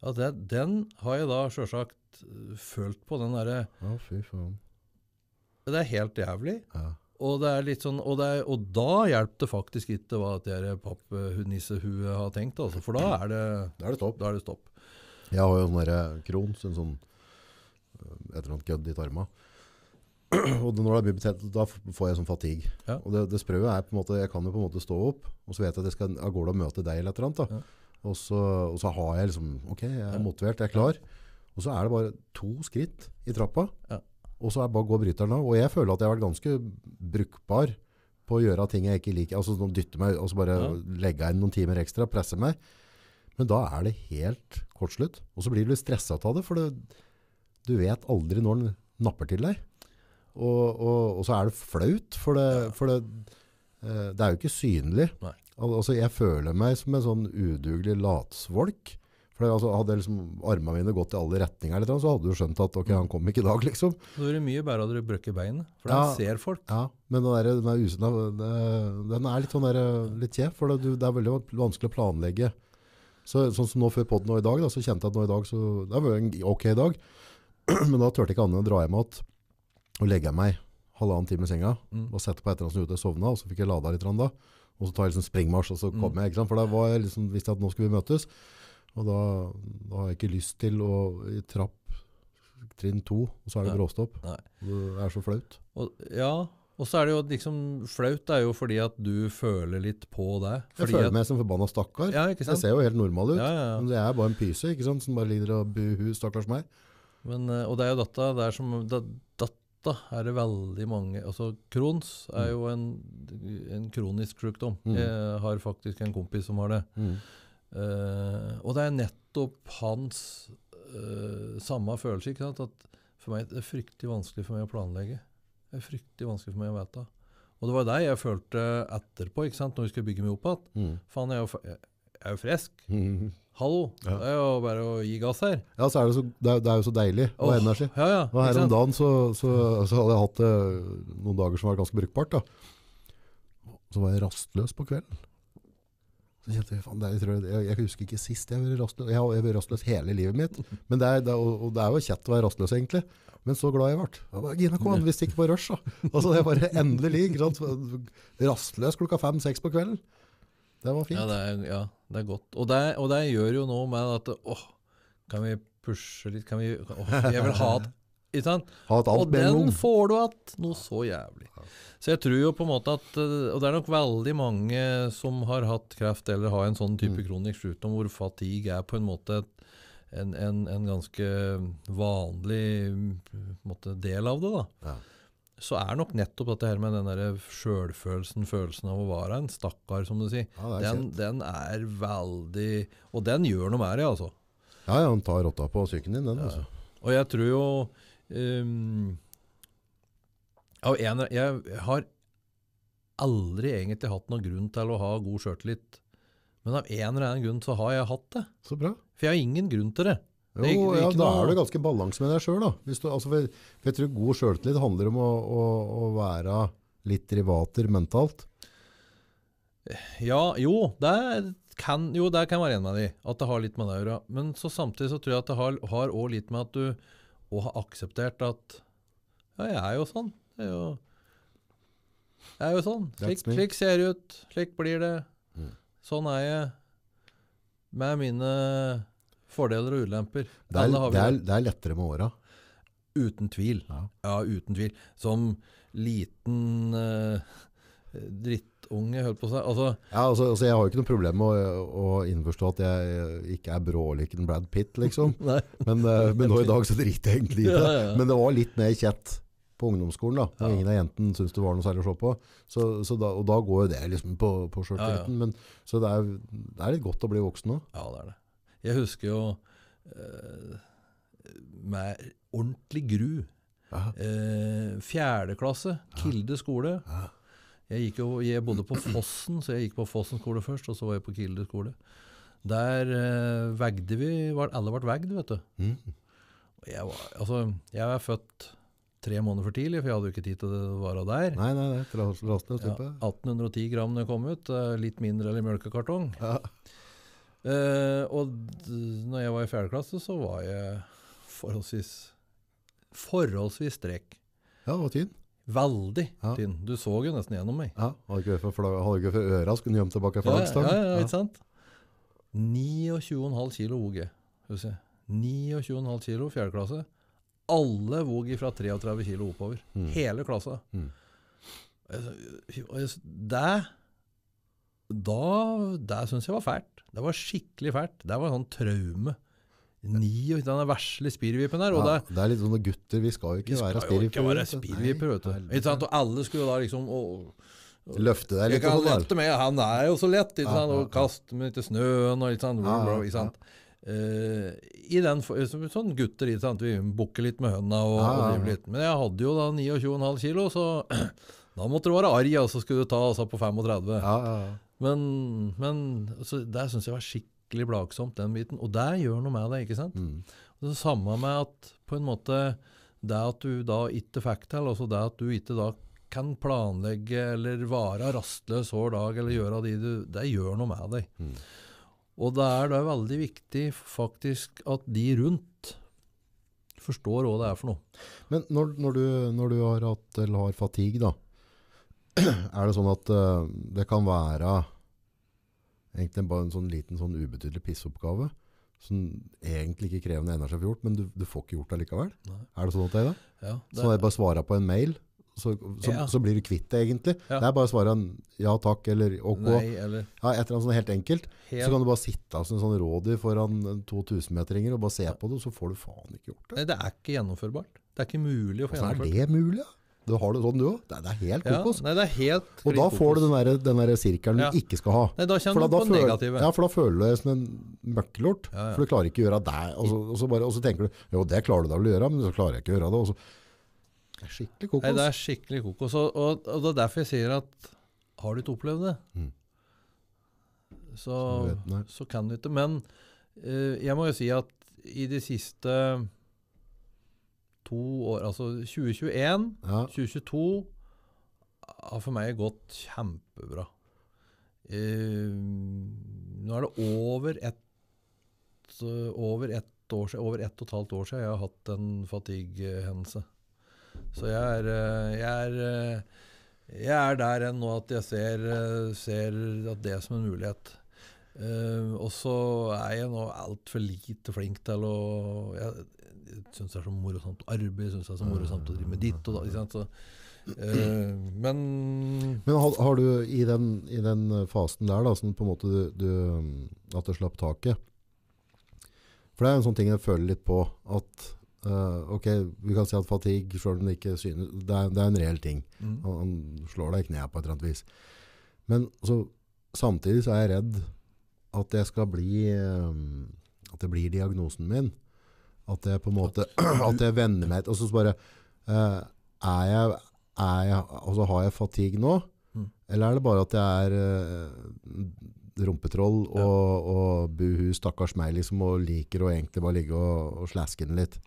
Ja, det, den har jeg da sjølsagt eh, følt på, den derre Ja, fy faen. Det er helt jævlig. Ja. Og, sånn, og, er, og da hjelper det faktisk ikke hva det pappnissehuet har tenkt, altså, for da er det, da er det, stopp. Da er det stopp. Jeg har jo sånn derre eh, krons, en sånn eh, et eller annet gødd i tarma. [CLEARS THROAT] og når det blir betalt, da får jeg sånn fatigue. Ja. Og det, det sprøe er på en måte Jeg kan jo på en måte stå opp, og så vet jeg at jeg skal av gårde og møte deg eller et eller annet. da. Ja. Og, så, og, så, har jeg liksom Ok, jeg er ja. motivert, jeg er klar. Og så er det bare to skritt i trappa, og så er det bare å gå bryteren av. Og jeg føler at jeg har vært ganske brukbar på å gjøre ting jeg ikke liker. Altså sånn dytte meg, og så bare legge inn noen timer ekstra, presse meg. Men da er det helt kortslutt. Og så blir du litt stressa av det, for det, du vet aldri når den napper til deg. Og, og, og så er det flaut, for det, for det, eh, det er jo ikke synlig. Nei. Al altså, jeg føler meg som en sånn udugelig latsvolk. For det, altså, hadde liksom armene mine gått i alle retninger, litt, så hadde du skjønt at ok, han kom ikke i dag, liksom. Så det er mye bedre at du brøkker beinet, for ja, den ser folk. Ja, men den, der, den, usen, den, er litt sånn der, litt kjef, for det, det er veldig vanskelig å planlegge. Så, sånn som nå før podden nå i dag, da, så kjente jeg at nå i dag så, Det var en ok dag, [CLEARS THROAT] men da turte ikke annet enn å dra hjem igjen og legger jeg meg halvannen time i senga mm. og setter på et eller annet snute, sovna, og så fikk jeg lada litt. Da. Og så tar jeg liksom springmarsj, og så kom mm. jeg. ikke sant? For da var jeg liksom, visste jeg at nå skulle vi møtes. Og da, da, har jeg ikke lyst til å i trapp trinn to, og så er det bråstopp. Det er så flaut. Og, ja, og så er det jo liksom flaut er jo fordi at du føler litt på det. jeg føler at, meg som forbanna stakkar. Ja, jeg ser jo helt normal ut. Ja, ja, men det er bare en pyse ikke sant? som bare lider av buhu, stakkars meg. Men, eh, og det er jo dette, det er som, det, det, da er det veldig mange altså Crohns er mm. jo en, en kronisk sykdom. Mm. Jeg har faktisk en kompis som har det. Mm. Uh, og det er nettopp hans uh, samme følelse. ikke sant? At for meg, Det er fryktelig vanskelig for meg å planlegge. Det er fryktelig vanskelig for meg å vite. Og det var det jeg følte etterpå, ikke sant? når vi skulle bygge meg opp igjen. Mm jeg er jo frisk. Mm. [LAUGHS] Hallo. Ja. Det er jo bare å gi gass her. Ja, så er det, så, det, er, det er jo så deilig å ha energi. Ja, ja, og her om dagen så, så, så hadde jeg hatt det eh, noen dager som var ganske brukbart. da. Så var jeg rastløs på kvelden. Så kjente jeg, fan, jeg, jeg, jeg, jeg, husker ikke sist jeg var rastløs. Jeg har vært rastløs hele livet mitt. Men det er, det, og, og det er jo kjett å være rastløs, egentlig. Men så glad jeg ble. Jeg Gina, kom an, vi stikker på rush, da. Altså, det er bare endelig. Rastløs klokka fem-seks på kvelden. Det var fint. Ja, det er, ja, det er godt. Og det, og det, gjør jo noe med at åh, kan vi pushe litt? Kan vi, åh, jeg vil ha et [LAUGHS] ikke sant? Ha et alt og mellom. den får du att! Noe så jævlig. Så jeg tror jo på en måte at eh, Og det er nok veldig mange som har hatt kreft eller har en sånn type mm. kronisk sykdom hvor fatigue er på en måte en, en, en, ganske vanlig måte, del av det. da. Ja så er nok nettopp dette her med den der sjølfølelsen, følelsen av å være en stakkar, som du sier, ja, den, den, er veldig Og den gjør noe med deg, altså. Ja, ja, han tar rotta på psyken din, den. Ja. altså. Og jeg tror jo um, en, Jeg har aldri egentlig hatt noen grunn til å ha god sjøltillit. Men av en eller annen grunn så har jeg hatt det. Så bra. For jeg har ingen grunn til det. Jo, det, det ja, da noe... er du ganske balanse med deg sjøl. Altså, for, for jeg tror god sjøltillit handler om å, å, å, være litt privater mentalt. Ja, jo det, kan, jo, det kan være enig med deg at det har litt med det å gjøre. Men så samtidig så tror jeg at det har, har også litt med at du og har akseptert at Ja, jeg er jo sånn. Jeg er jo, jeg er jo sånn. Slik, slik, ser det ut. Slik blir det. Mm. Sånn er jeg. Med mine Fordeler og ulemper. Det er, det er, det er lettere med åra. Uten tvil. Ja. ja. uten tvil. Som liten uh, drittunge, holdt på å si. Altså, ja, altså, altså, jeg har jo ikke noe problem med å, å innforstå at jeg eh, ikke er bråliken Brad Pitt, liksom. [LAUGHS] men, uh, men, nå i dag så driter jeg egentlig i det. Ja, ja. Men det var litt mer kjett på ungdomsskolen. da. Ja. Ingen av jentene syntes det var noe særlig å se på. Så, så da, og da går jo det liksom på, på sjøltilliten. Så det er, det er, litt godt å bli voksen òg. Ja, det er det. Jeg husker jo eh, med ordentlig gru. Eh, fjerde klasse, Kilde skole. Jeg, jo, jeg, bodde på Fossen, så jeg gikk på Fossen skole først, og så var jeg på Kilde skole. Der eh, vegde vi var, Alle ble vegd, vet du. Mm. Jeg, var, altså, jeg er født tre måneder for tidlig, for jeg hadde jo ikke tid til å være der. Nei, nei, nei, rastløs, ja, 1810 gram da jeg kom ut. Eh, litt mindre enn melkekartong. Ja. Uh, og når jeg var i fjerde klasse, så var jeg forholdsvis forholdsvis strek. Ja, og tynn. Veldig ja. tynn. Du så jo nesten gjennom meg. Ja, Hadde ikke for, hadde ikke for øra, skulle du gjemt tilbake flaggstang. Ja, ja, ja, ikke sant? 29,5 kilo OG. 29,5 kilo fjerde klasse. Alle vog fra 33 kilo oppover. Mm. Hele klassa. Mm. Det da, Det syns jeg var fælt. Det var skikkelig fælt. Det var en sånn traume. Ni og den vesle spirvipen der. Ja, det, det, er litt sånne gutter. Vi skal jo ikke være spirviper. skal være spirviper, Og alle skulle da liksom å, Løfte deg litt. Kan sånn, løfte meg, han er jo så lett. Ikke sant? Og kaste med litt snøen og litt sånn. Ikke sant? Uh, i den, sånn gutter, ikke sant? vi bukker litt med hønna. og, ja, ja. og litt. Men jeg hadde jo da 29,5 kilo, så [CLEARS THROAT] da måtte du være arg, og så skulle du ta altså, på 35. Ja, men, men altså, der syns jeg var skikkelig plagsomt, den biten. Og det gjør noe med deg, ikke sant? Mm. Det samme med at på en måte det at du da ikke fikk til, altså det at du ikke da kan planlegge eller være rastløs hver dag eller gjøre de du Det gjør noe med deg. Mm. Og det er da veldig viktig faktisk at de rundt forstår hva det er for noe. Men når, når, du, når du, har hatt eller har fatigue, da, [CLEARS THROAT] er det sånn at uh, det kan være egentlig bare en sånn liten, sånn ubetydelig pissoppgave som egentlig ikke krever noe energi for gjort, men du, du, får ikke gjort det likevel? Nei. Er det sånn at det er da? Ja, det så jeg bare svarer på en mail, så, så, ja. så blir du kvitt det, egentlig. Ja. Det er bare å svare en ja takk eller ok. Nei, eller... Ja, et eller annet sånn helt enkelt. Helt... Så kan du bare sitte som en sånn rådyr foran 2000-meteringer og bare se på det, og så får du faen ikke gjort det. Nei, det er ikke gjennomførbart. Det er ikke mulig å få gjennomført. Hvordan er det mulig? Ja? Du har det sånn, du òg? Det, det, er helt kokos. Ja, nei, det er helt og da får du den, der, den der sirkelen ja. du ikke skal ha. Nei, da kjenner du på føler, negative. Ja, for da føler du deg som en møkkelort. For du klarer ikke å gjøre det. Og så, og så, bare, og så tenker du jo, det klarer du da vel å gjøre, men så klarer jeg ikke å gjøre det. det er skikkelig kokos. Nei, det er skikkelig kokos. Og, og, og det er derfor jeg sier at har du ikke opplevd det, mm. så, så, så, kan du ikke. Men uh, jeg må jo si at i de siste to år Altså 2021, ja. 2022 har for meg gått kjempebra. Uh, nå er det over ett over ett år siden, over ett og et halvt år siden jeg har hatt en fatigue-hendelse. Så jeg er, eh, jeg er, eh, jeg er der enn at jeg ser, ser at det er som en mulighet. Uh, og så er jeg nå altfor lite flink til å jeg, syns det er så morsomt å arbeide, syns det er så mm. morsomt å drive med ditt og da. Så, øh, [CLEARS THROAT] men Men har, har, du i den, i den fasen der, da, sånn på en måte du, du um, At det slapp taket For det er en sånn ting jeg føler litt på. At Uh, ok, vi kan si at fatigue, sjøl om det ikke synes Det er, det er en reell ting. Mm. Han, slår deg i kneet på et eller annet vis. Men så, samtidig så er jeg redd at jeg skal bli um, At det blir diagnosen min. At jeg på en måte At jeg venner meg Og så bare uh, er jeg, er jeg, altså Har jeg fatigue nå? Mm. Eller er det bare at jeg er uh, rumpetroll og, ja. og, og buhu, stakkars meg, liksom, og liker å egentlig bare ligge og, og slaske den litt?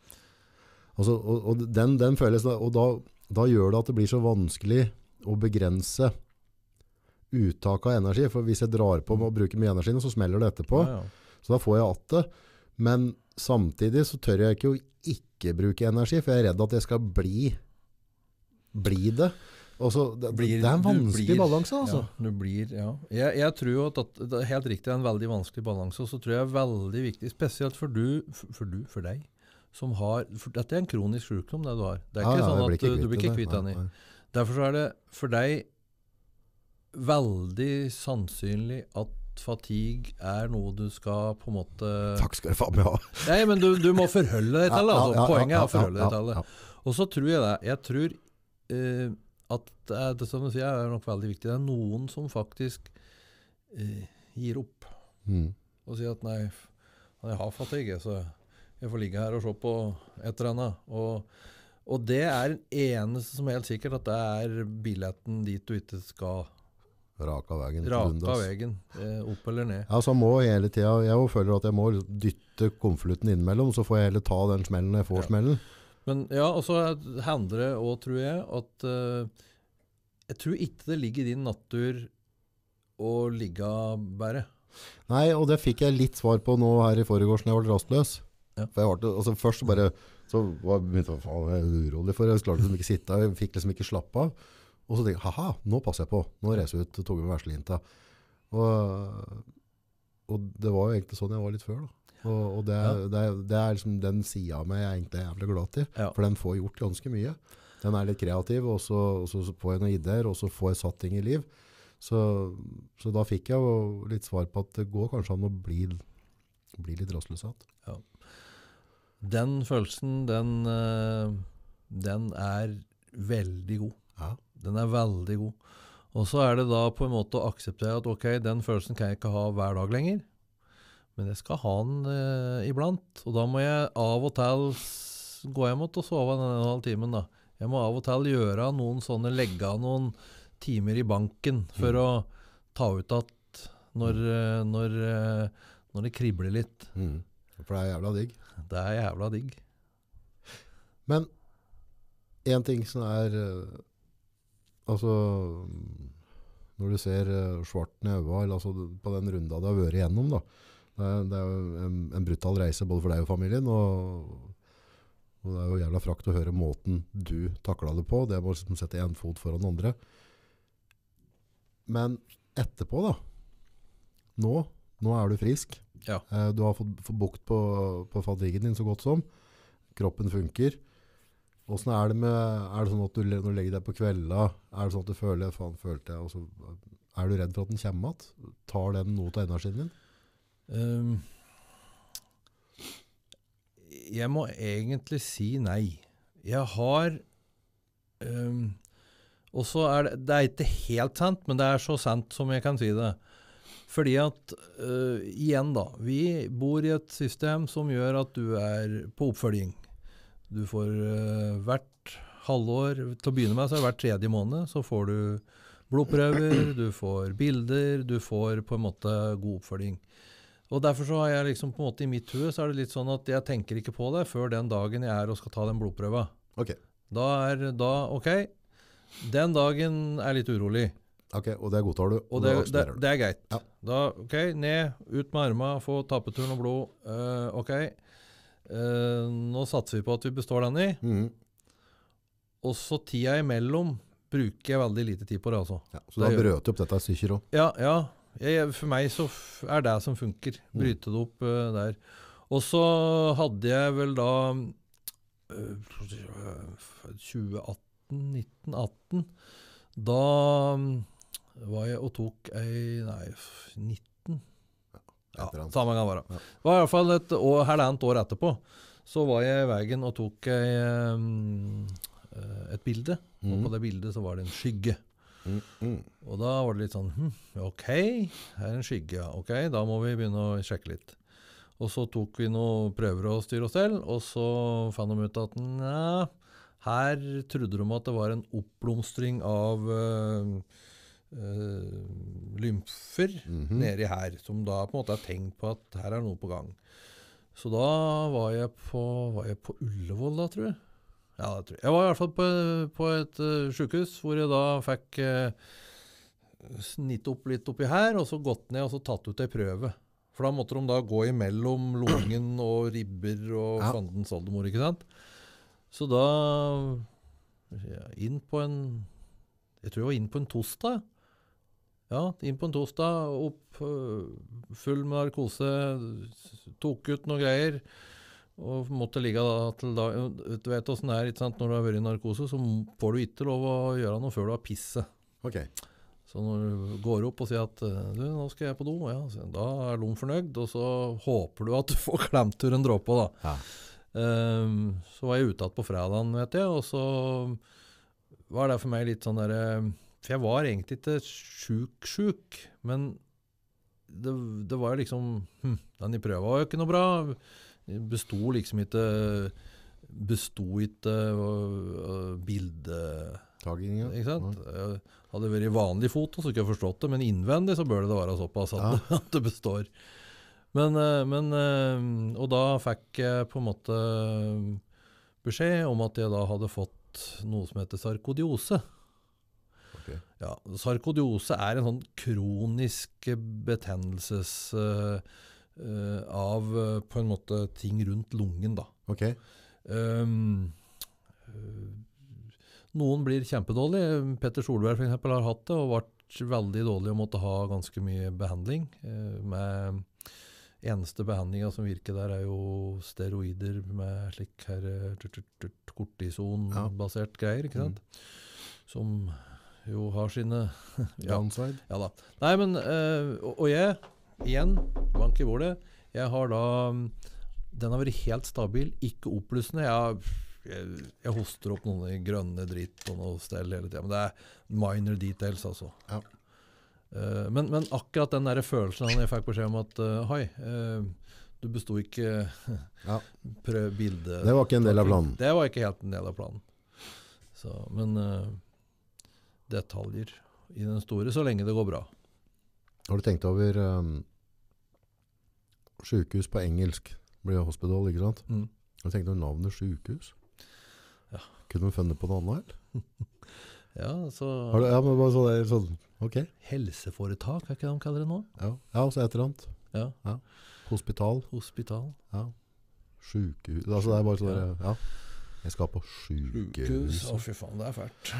Altså, og, og den, den følelsen Og da, da, gjør det at det blir så vanskelig å begrense uttak av energi. For hvis jeg drar på med å bruke mye energi, så smeller det etterpå. Ja, ja. Så da får jeg att det. Men samtidig så tør jeg ikke å ikke bruke energi, for jeg er redd at jeg skal bli, bli det. Også, altså, det, blir, det, er en vanskelig blir, balanse, altså. Ja, blir, ja. jeg, jeg, tror at, at, det er helt riktig det er en veldig vanskelig balanse. Og så tror jeg det er veldig viktig, spesielt for du, for, for, du, for deg, som har for Dette er en kronisk sjukdom, det du har. Det er ikke ja, sånn at ikke du blir ikke kvitt den. Derfor er det for deg veldig sannsynlig at at fatigue er noe du skal på en måte Takk skal du faen meg ha! Nei, men du, du må forholde deg til det. Altså. Poenget er å forholde deg til det. Og så tror jeg det. Jeg tror uh, at det, er, det som du sier, er nok veldig viktig. Det er noen som faktisk uh, gir opp. Mm. Og sier at nei, jeg har fatigue, så jeg får ligge her og se på et eller annet. Og, og det er den eneste som er helt sikkert, at det er billetten dit du ikke skal Raka veien. Raka veien, eh, Opp eller ned. Ja, må hele tida, Jeg føler at jeg må dytte konvolutten innimellom, så får jeg heller ta den smellen jeg får ja. smellen. Men ja, og så hender det òg, tror jeg, at uh, Jeg tror ikke det ligger i din natur å ligge bare. Nei, og det fikk jeg litt svar på nå her i forgårs da jeg ble rastløs. Ja. For jeg ble, altså først bare, så var jeg begynte å være urolig, for jeg klarte liksom ikke sitte, jeg fikk liksom ikke slappe av. Og så tenker jeg ha-ha, nå passer jeg på. Nå reiser jeg ut og toget med veslehinta. Og, og, det var jo egentlig sånn jeg var litt før. da. Og, og det, er, ja. det, det, er, liksom den sida av meg jeg egentlig er jævlig glad til. Ja. For den får gjort ganske mye. Den er litt kreativ, og så, og så får jeg noen ideer, og så får jeg satt ting i liv. Så, så, da fikk jeg jo litt svar på at det går kanskje an å bli, bli litt rastløs igjen. Ja. Den følelsen, den, eh, den er veldig god. Ja. Den er veldig god. Og så er det da på en måte å akseptere at ok, den følelsen kan jeg ikke ha hver dag lenger, men jeg skal ha den eh, iblant. Og da må jeg av og til gå hjem og sove en halv time, da. Jeg må av og til gjøre noen sånne, legge av noen timer i banken for mm. å ta ut igjen når, eh, når, eh, når, det kribler litt. Mm. For det er jævla digg? Det er jævla digg. Men én ting som er eh, Altså Når du ser uh, eh, svarten i øynene altså, på den runda du har vært igjennom da, Det er, det er jo en, en, brutal reise både for deg og familien. Og, og det er jo jævla frakt å høre måten du takla det på. Det er bare å sette én fot foran den andre. Men etterpå, da Nå, nå er du frisk. Ja. Uh, du har fått, fått bukt på, på fatigen din så godt som. Kroppen funker. Åssen er det med Er det sånn at du, når du legger deg på kvelda, er det sånn at du føler Faen, følte jeg Og så er du redd for at den kommer igjen? Tar den noe av energien din? Um, jeg må egentlig si nei. Jeg har um, Og så er det Det er ikke helt sant, men det er så sant som jeg kan si det. Fordi at, uh, igjen da, vi bor i et system som gjør at du er på oppfølging. Du får uh, hvert halvår Til å begynne med så er det hver tredje måned så får du blodprøver, du får bilder, du får på en måte god oppfølging. Og Derfor så har jeg liksom på en måte i mitt hue så er det litt sånn at jeg tenker ikke på det før den dagen jeg er og skal ta den blodprøva. Okay. Da er da OK, den dagen er litt urolig. Ok, Og det godtar du? Og, og det, det, det, er greit. Ja. Da, ok, Ned, ut med armene, få tappetur og blod. Uh, ok. Eh, nå satser vi på at vi består den i. Mm. Og så tida imellom bruker jeg veldig lite tid på det. altså. Ja, så da brøt du opp dette stykket òg? Ja. ja. Jeg, for meg så er det som funker. Mm. Bryte det opp uh, der. Og så hadde jeg vel da uh, eh, 2018-1918 Da um, var jeg og tok ei Nei, 19 ja, samme kan være. Ja. Det var iallfall et år, halvannet år etterpå. Så var jeg i veien og tok ei, um, et bilde. Og mm. på det bildet så var det en skygge. Mm, mm. Og da var det litt sånn hm, OK, her er en skygge. ja, Ok, da må vi begynne å sjekke litt. Og så tok vi noen prøver å styre oss selv, og så fant de ut at nja, her trodde de at det var en oppblomstring av uh, uh, lymfer mm -hmm. nedi her, som da på en måte er tenkt på at her er noe på gang. Så da var jeg på, var jeg på Ullevål, da, tror jeg. Ja, det tror jeg. jeg var i hvert fall på, på et uh, eh, sjukehus hvor jeg da fikk uh, snitt opp litt oppi her, og så gått ned og så tatt ut ei prøve. For da måtte de da gå imellom lungen og ribber og ja. fandens oldemor, ikke sant. Så da ja, Inn på en Jeg tror jeg var inn på en torsdag. Ja, inn på en torsdag, opp, øh, full med narkose, tok ut noen greier. Og måtte ligge da til da Du vet åssen det er ikke sant? når du har vært i narkose, så får du ikke lov å gjøre noe før du har pisset. Okay. Så når du går opp og sier at øh, du, 'nå skal jeg på do', ja, da er de fornøyd, og så håper du at du [LAUGHS] får klemt ut en dråpe. da. Ja. Um, så var jeg ute igjen på fredagen, vet jeg, og så var det for meg litt sånn derre øh, for jeg var egentlig ikke sjuk-sjuk, men det, det, var jo liksom hm, Den i prøva var jo ikke noe bra. Besto liksom ikke Besto ikke uh, Ja. Hadde det vært vanlig foto, så kunne jeg forstått det, men innvendig så bør det være såpass at, ja. [LAUGHS] at det består. Men, eh, men, eh, Og da fikk jeg på en måte beskjed om at jeg da hadde fått noe som heter sarkodiose. Okay. Ja, sarkodiose er en sånn kronisk betennelses... Uh, eh, eh, av eh, på en måte ting rundt lungen, da. Okay. Um, noen blir kjempedårlige. Petter Solberg for eksempel, har hatt det og vært veldig dårlig og måtte ha ganske mye behandling. med Eneste behandlinga som virker der, er jo steroider med slik her kortisonbasert greier. ikke sant? Mm. Som jo har sine [LAUGHS] ja. Downside. Ja da. Nei, men øh, og, og, jeg, igjen, bank i bordet, jeg har da Den har vært helt stabil, ikke oppblussende. Jeg, jeg, jeg hoster opp noen grønne dritt og noe stell hele tida. Men det er minor details, altså. Ja. Uh, men, men, akkurat den der følelsen jeg fikk beskjed om at uh, Hei, uh, du besto ikke [LAUGHS] ja. prøv bildet. Det var ikke en del av planen. Det var ikke helt en del av planen. Så, men detaljer i den store, så lenge det går bra. Har du tenkt over um, Sjukehus på engelsk blir hospital, ikke sant? Mm. Har du tenkt over navnet sykehus? Ja. Kunne du funnet på noe annet? [LAUGHS] ja, så Har du, ja, men bare sånn, sånn, ok. Helseforetak, er ikke det de kaller det nå? Ja, ja også altså et eller annet. Ja. ja. Hospital. Hospital. Ja. Sykehus Altså det er bare sånn ja. ja. Jeg skal på sykehus Sjukehus, å fy faen, det er fælt.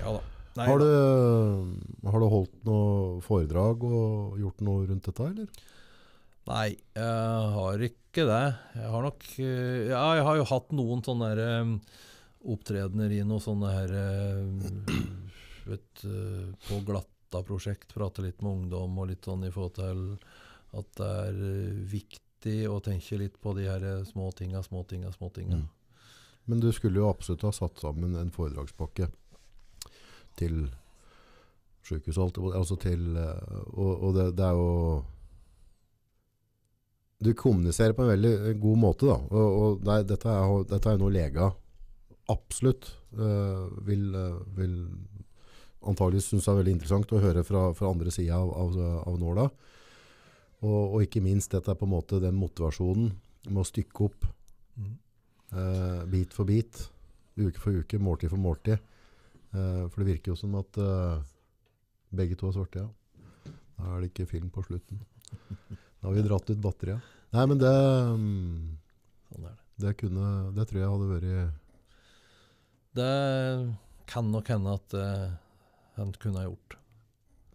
Ja da. Nei, har, du, har, du, holdt noe foredrag og gjort noe rundt dette, eller? Nei, jeg har ikke det. Jeg har nok eh, Ja, jeg har jo hatt noen sånne der, opptredener i noe sånne her vet, eh, På Glatta-prosjekt, prate litt med ungdom og litt sånn i forhold til at det er eh, viktig å tenke litt på de her små tinga, små tinga, små tinga. Mm. Men du skulle jo absolutt ha satt sammen en foredragspakke til sjukehuset, altså til eh, Og, og det, det, er jo Du kommuniserer på en veldig god måte, da. Og, og det, dette, er, dette, er, jo noe lega absolutt øh, vil, eh, vil antageligvis syns er veldig interessant å høre fra, fra andre sida av, av, av, nåla. Og, og, ikke minst dette er på en måte den motivasjonen med å stykke opp mm. eh, bit for bit, uke for uke, måltid for måltid. Eh, for det virker jo som at eh, begge to er svarte, ja. Da er det ikke film på slutten. Da har vi dratt ut batteriet. Nei, men det, mm, sånn det, kunne, det tror jeg hadde vært Det kan nok hende at eh, han kunne ha gjort.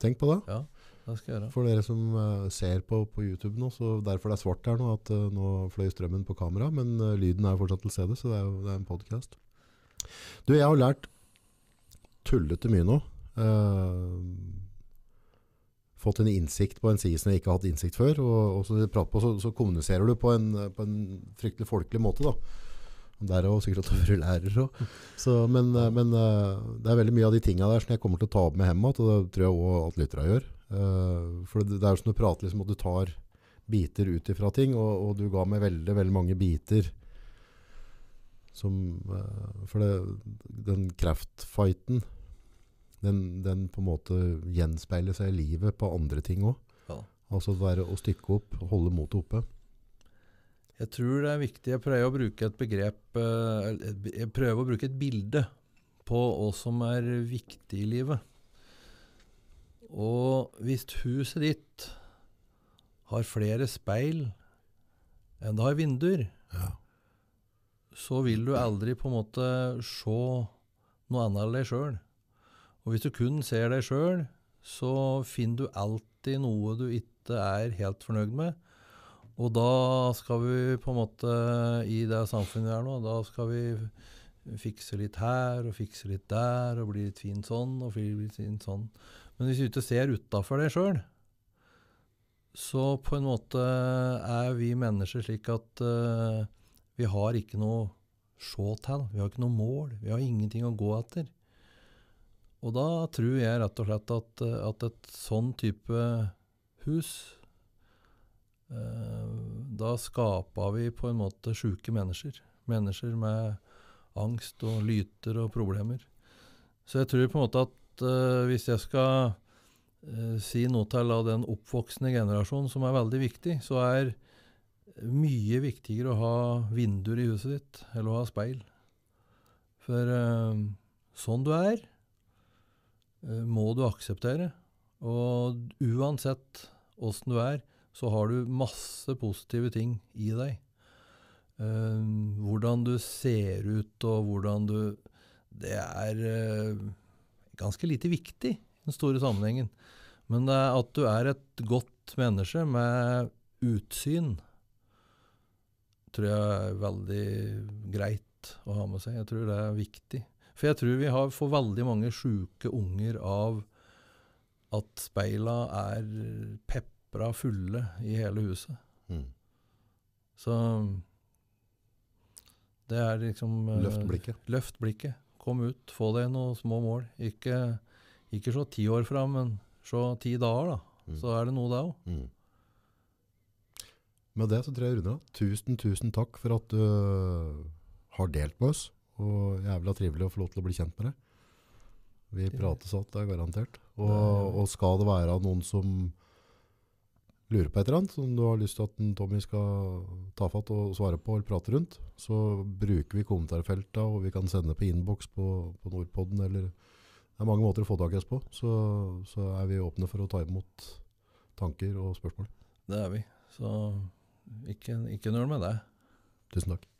Tenk på det. Ja. det skal jeg gjøre. For dere som uh, ser på, på YouTube nå, så derfor det er svart her nå, at uh, nå fløy strømmen på kamera, men uh, lyden er jo fortsatt til stede, så det er, jo, det er en podkast. Du, jeg har lært tullete mye nå. Uh, fått en innsikt på en side som jeg ikke har hatt innsikt før. Og, og så, på, så, så, kommuniserer du på en, på en, fryktelig folkelig måte. da. Der og sikkert at du er lærer òg. Men, eh, men, eh, det er veldig mye av de tinga der som jeg kommer til å ta opp med hjem igjen. Og det tror jeg òg at lytterne gjør. For det, det er jo som du prater liksom, at du tar biter ut ifra ting. Og, og, du ga meg veldig veldig mange biter som, eh, for det, den kreftfighten, den, den, på en måte gjenspeiler seg i livet på andre ting òg. Ja. Altså være å stykke opp, holde motet oppe. Jeg tror det er viktig. Jeg prøver å bruke et begrep eh, Jeg prøver å bruke et bilde på hva som er viktig i livet. Og hvis huset ditt har flere speil enn det har vinduer, ja så vil du aldri på en måte se noe annet enn deg sjøl. Og hvis du kun ser deg sjøl, så finner du alltid noe du ikke er helt fornøyd med. Og da skal vi på en måte, i det samfunnet vi er nå, da skal vi fikse litt her og fikse litt der og bli litt fin sånn og bli litt fin sånn. Men hvis du ikke ser utafor deg sjøl, så på en måte er vi mennesker slik at uh, vi har ikke noe se til. Vi har ikke noe mål. Vi har ingenting å gå etter. Og da tror jeg rett og slett at, at et sånn type hus eh, Da skaper vi på en måte sjuke mennesker. Mennesker med angst og lyter og problemer. Så jeg tror på en måte at eh, hvis jeg skal eh, si noe til den oppvoksende generasjonen, som er veldig viktig, så er mye viktigere å ha vinduer i huset ditt eller å ha speil. For eh, sånn du er, eh, må du akseptere. Og uansett åssen du er, så har du masse positive ting i deg. Eh, hvordan du ser ut og hvordan du Det er eh, ganske lite viktig i den store sammenhengen. Men det er at du er et godt menneske med utsyn tror jeg er veldig greit å ha med seg. Jeg tror det er viktig. For jeg tror vi har for veldig mange sjuke unger av at speila er pepra fulle i hele huset. Mm. Så det er liksom eh, Løft blikket. Løft blikket. Kom ut, få deg noen små mål. Ikke, ikke se ti år fram, men så ti dager, da. Mm. Så er det noe, det òg. Med det så tror jeg Rune, tusen, tusen takk for at du øh, har delt med oss. Og jævla trivelig å få lov til å bli kjent med deg. Vi prates igjen, det er garantert. Og, og, skal det være noen som lurer på et eller annet, som du har lyst til at Tommy skal ta fatt og svare på eller prate rundt, så bruker vi kommentarfeltene, og vi kan sende på innboks på, på Nordpodden eller Det er mange måter å få tak i oss på. Så, så er vi åpne for å ta imot tanker og spørsmål. Det er vi. Så ikke, ikke nøl med det. Tusen takk.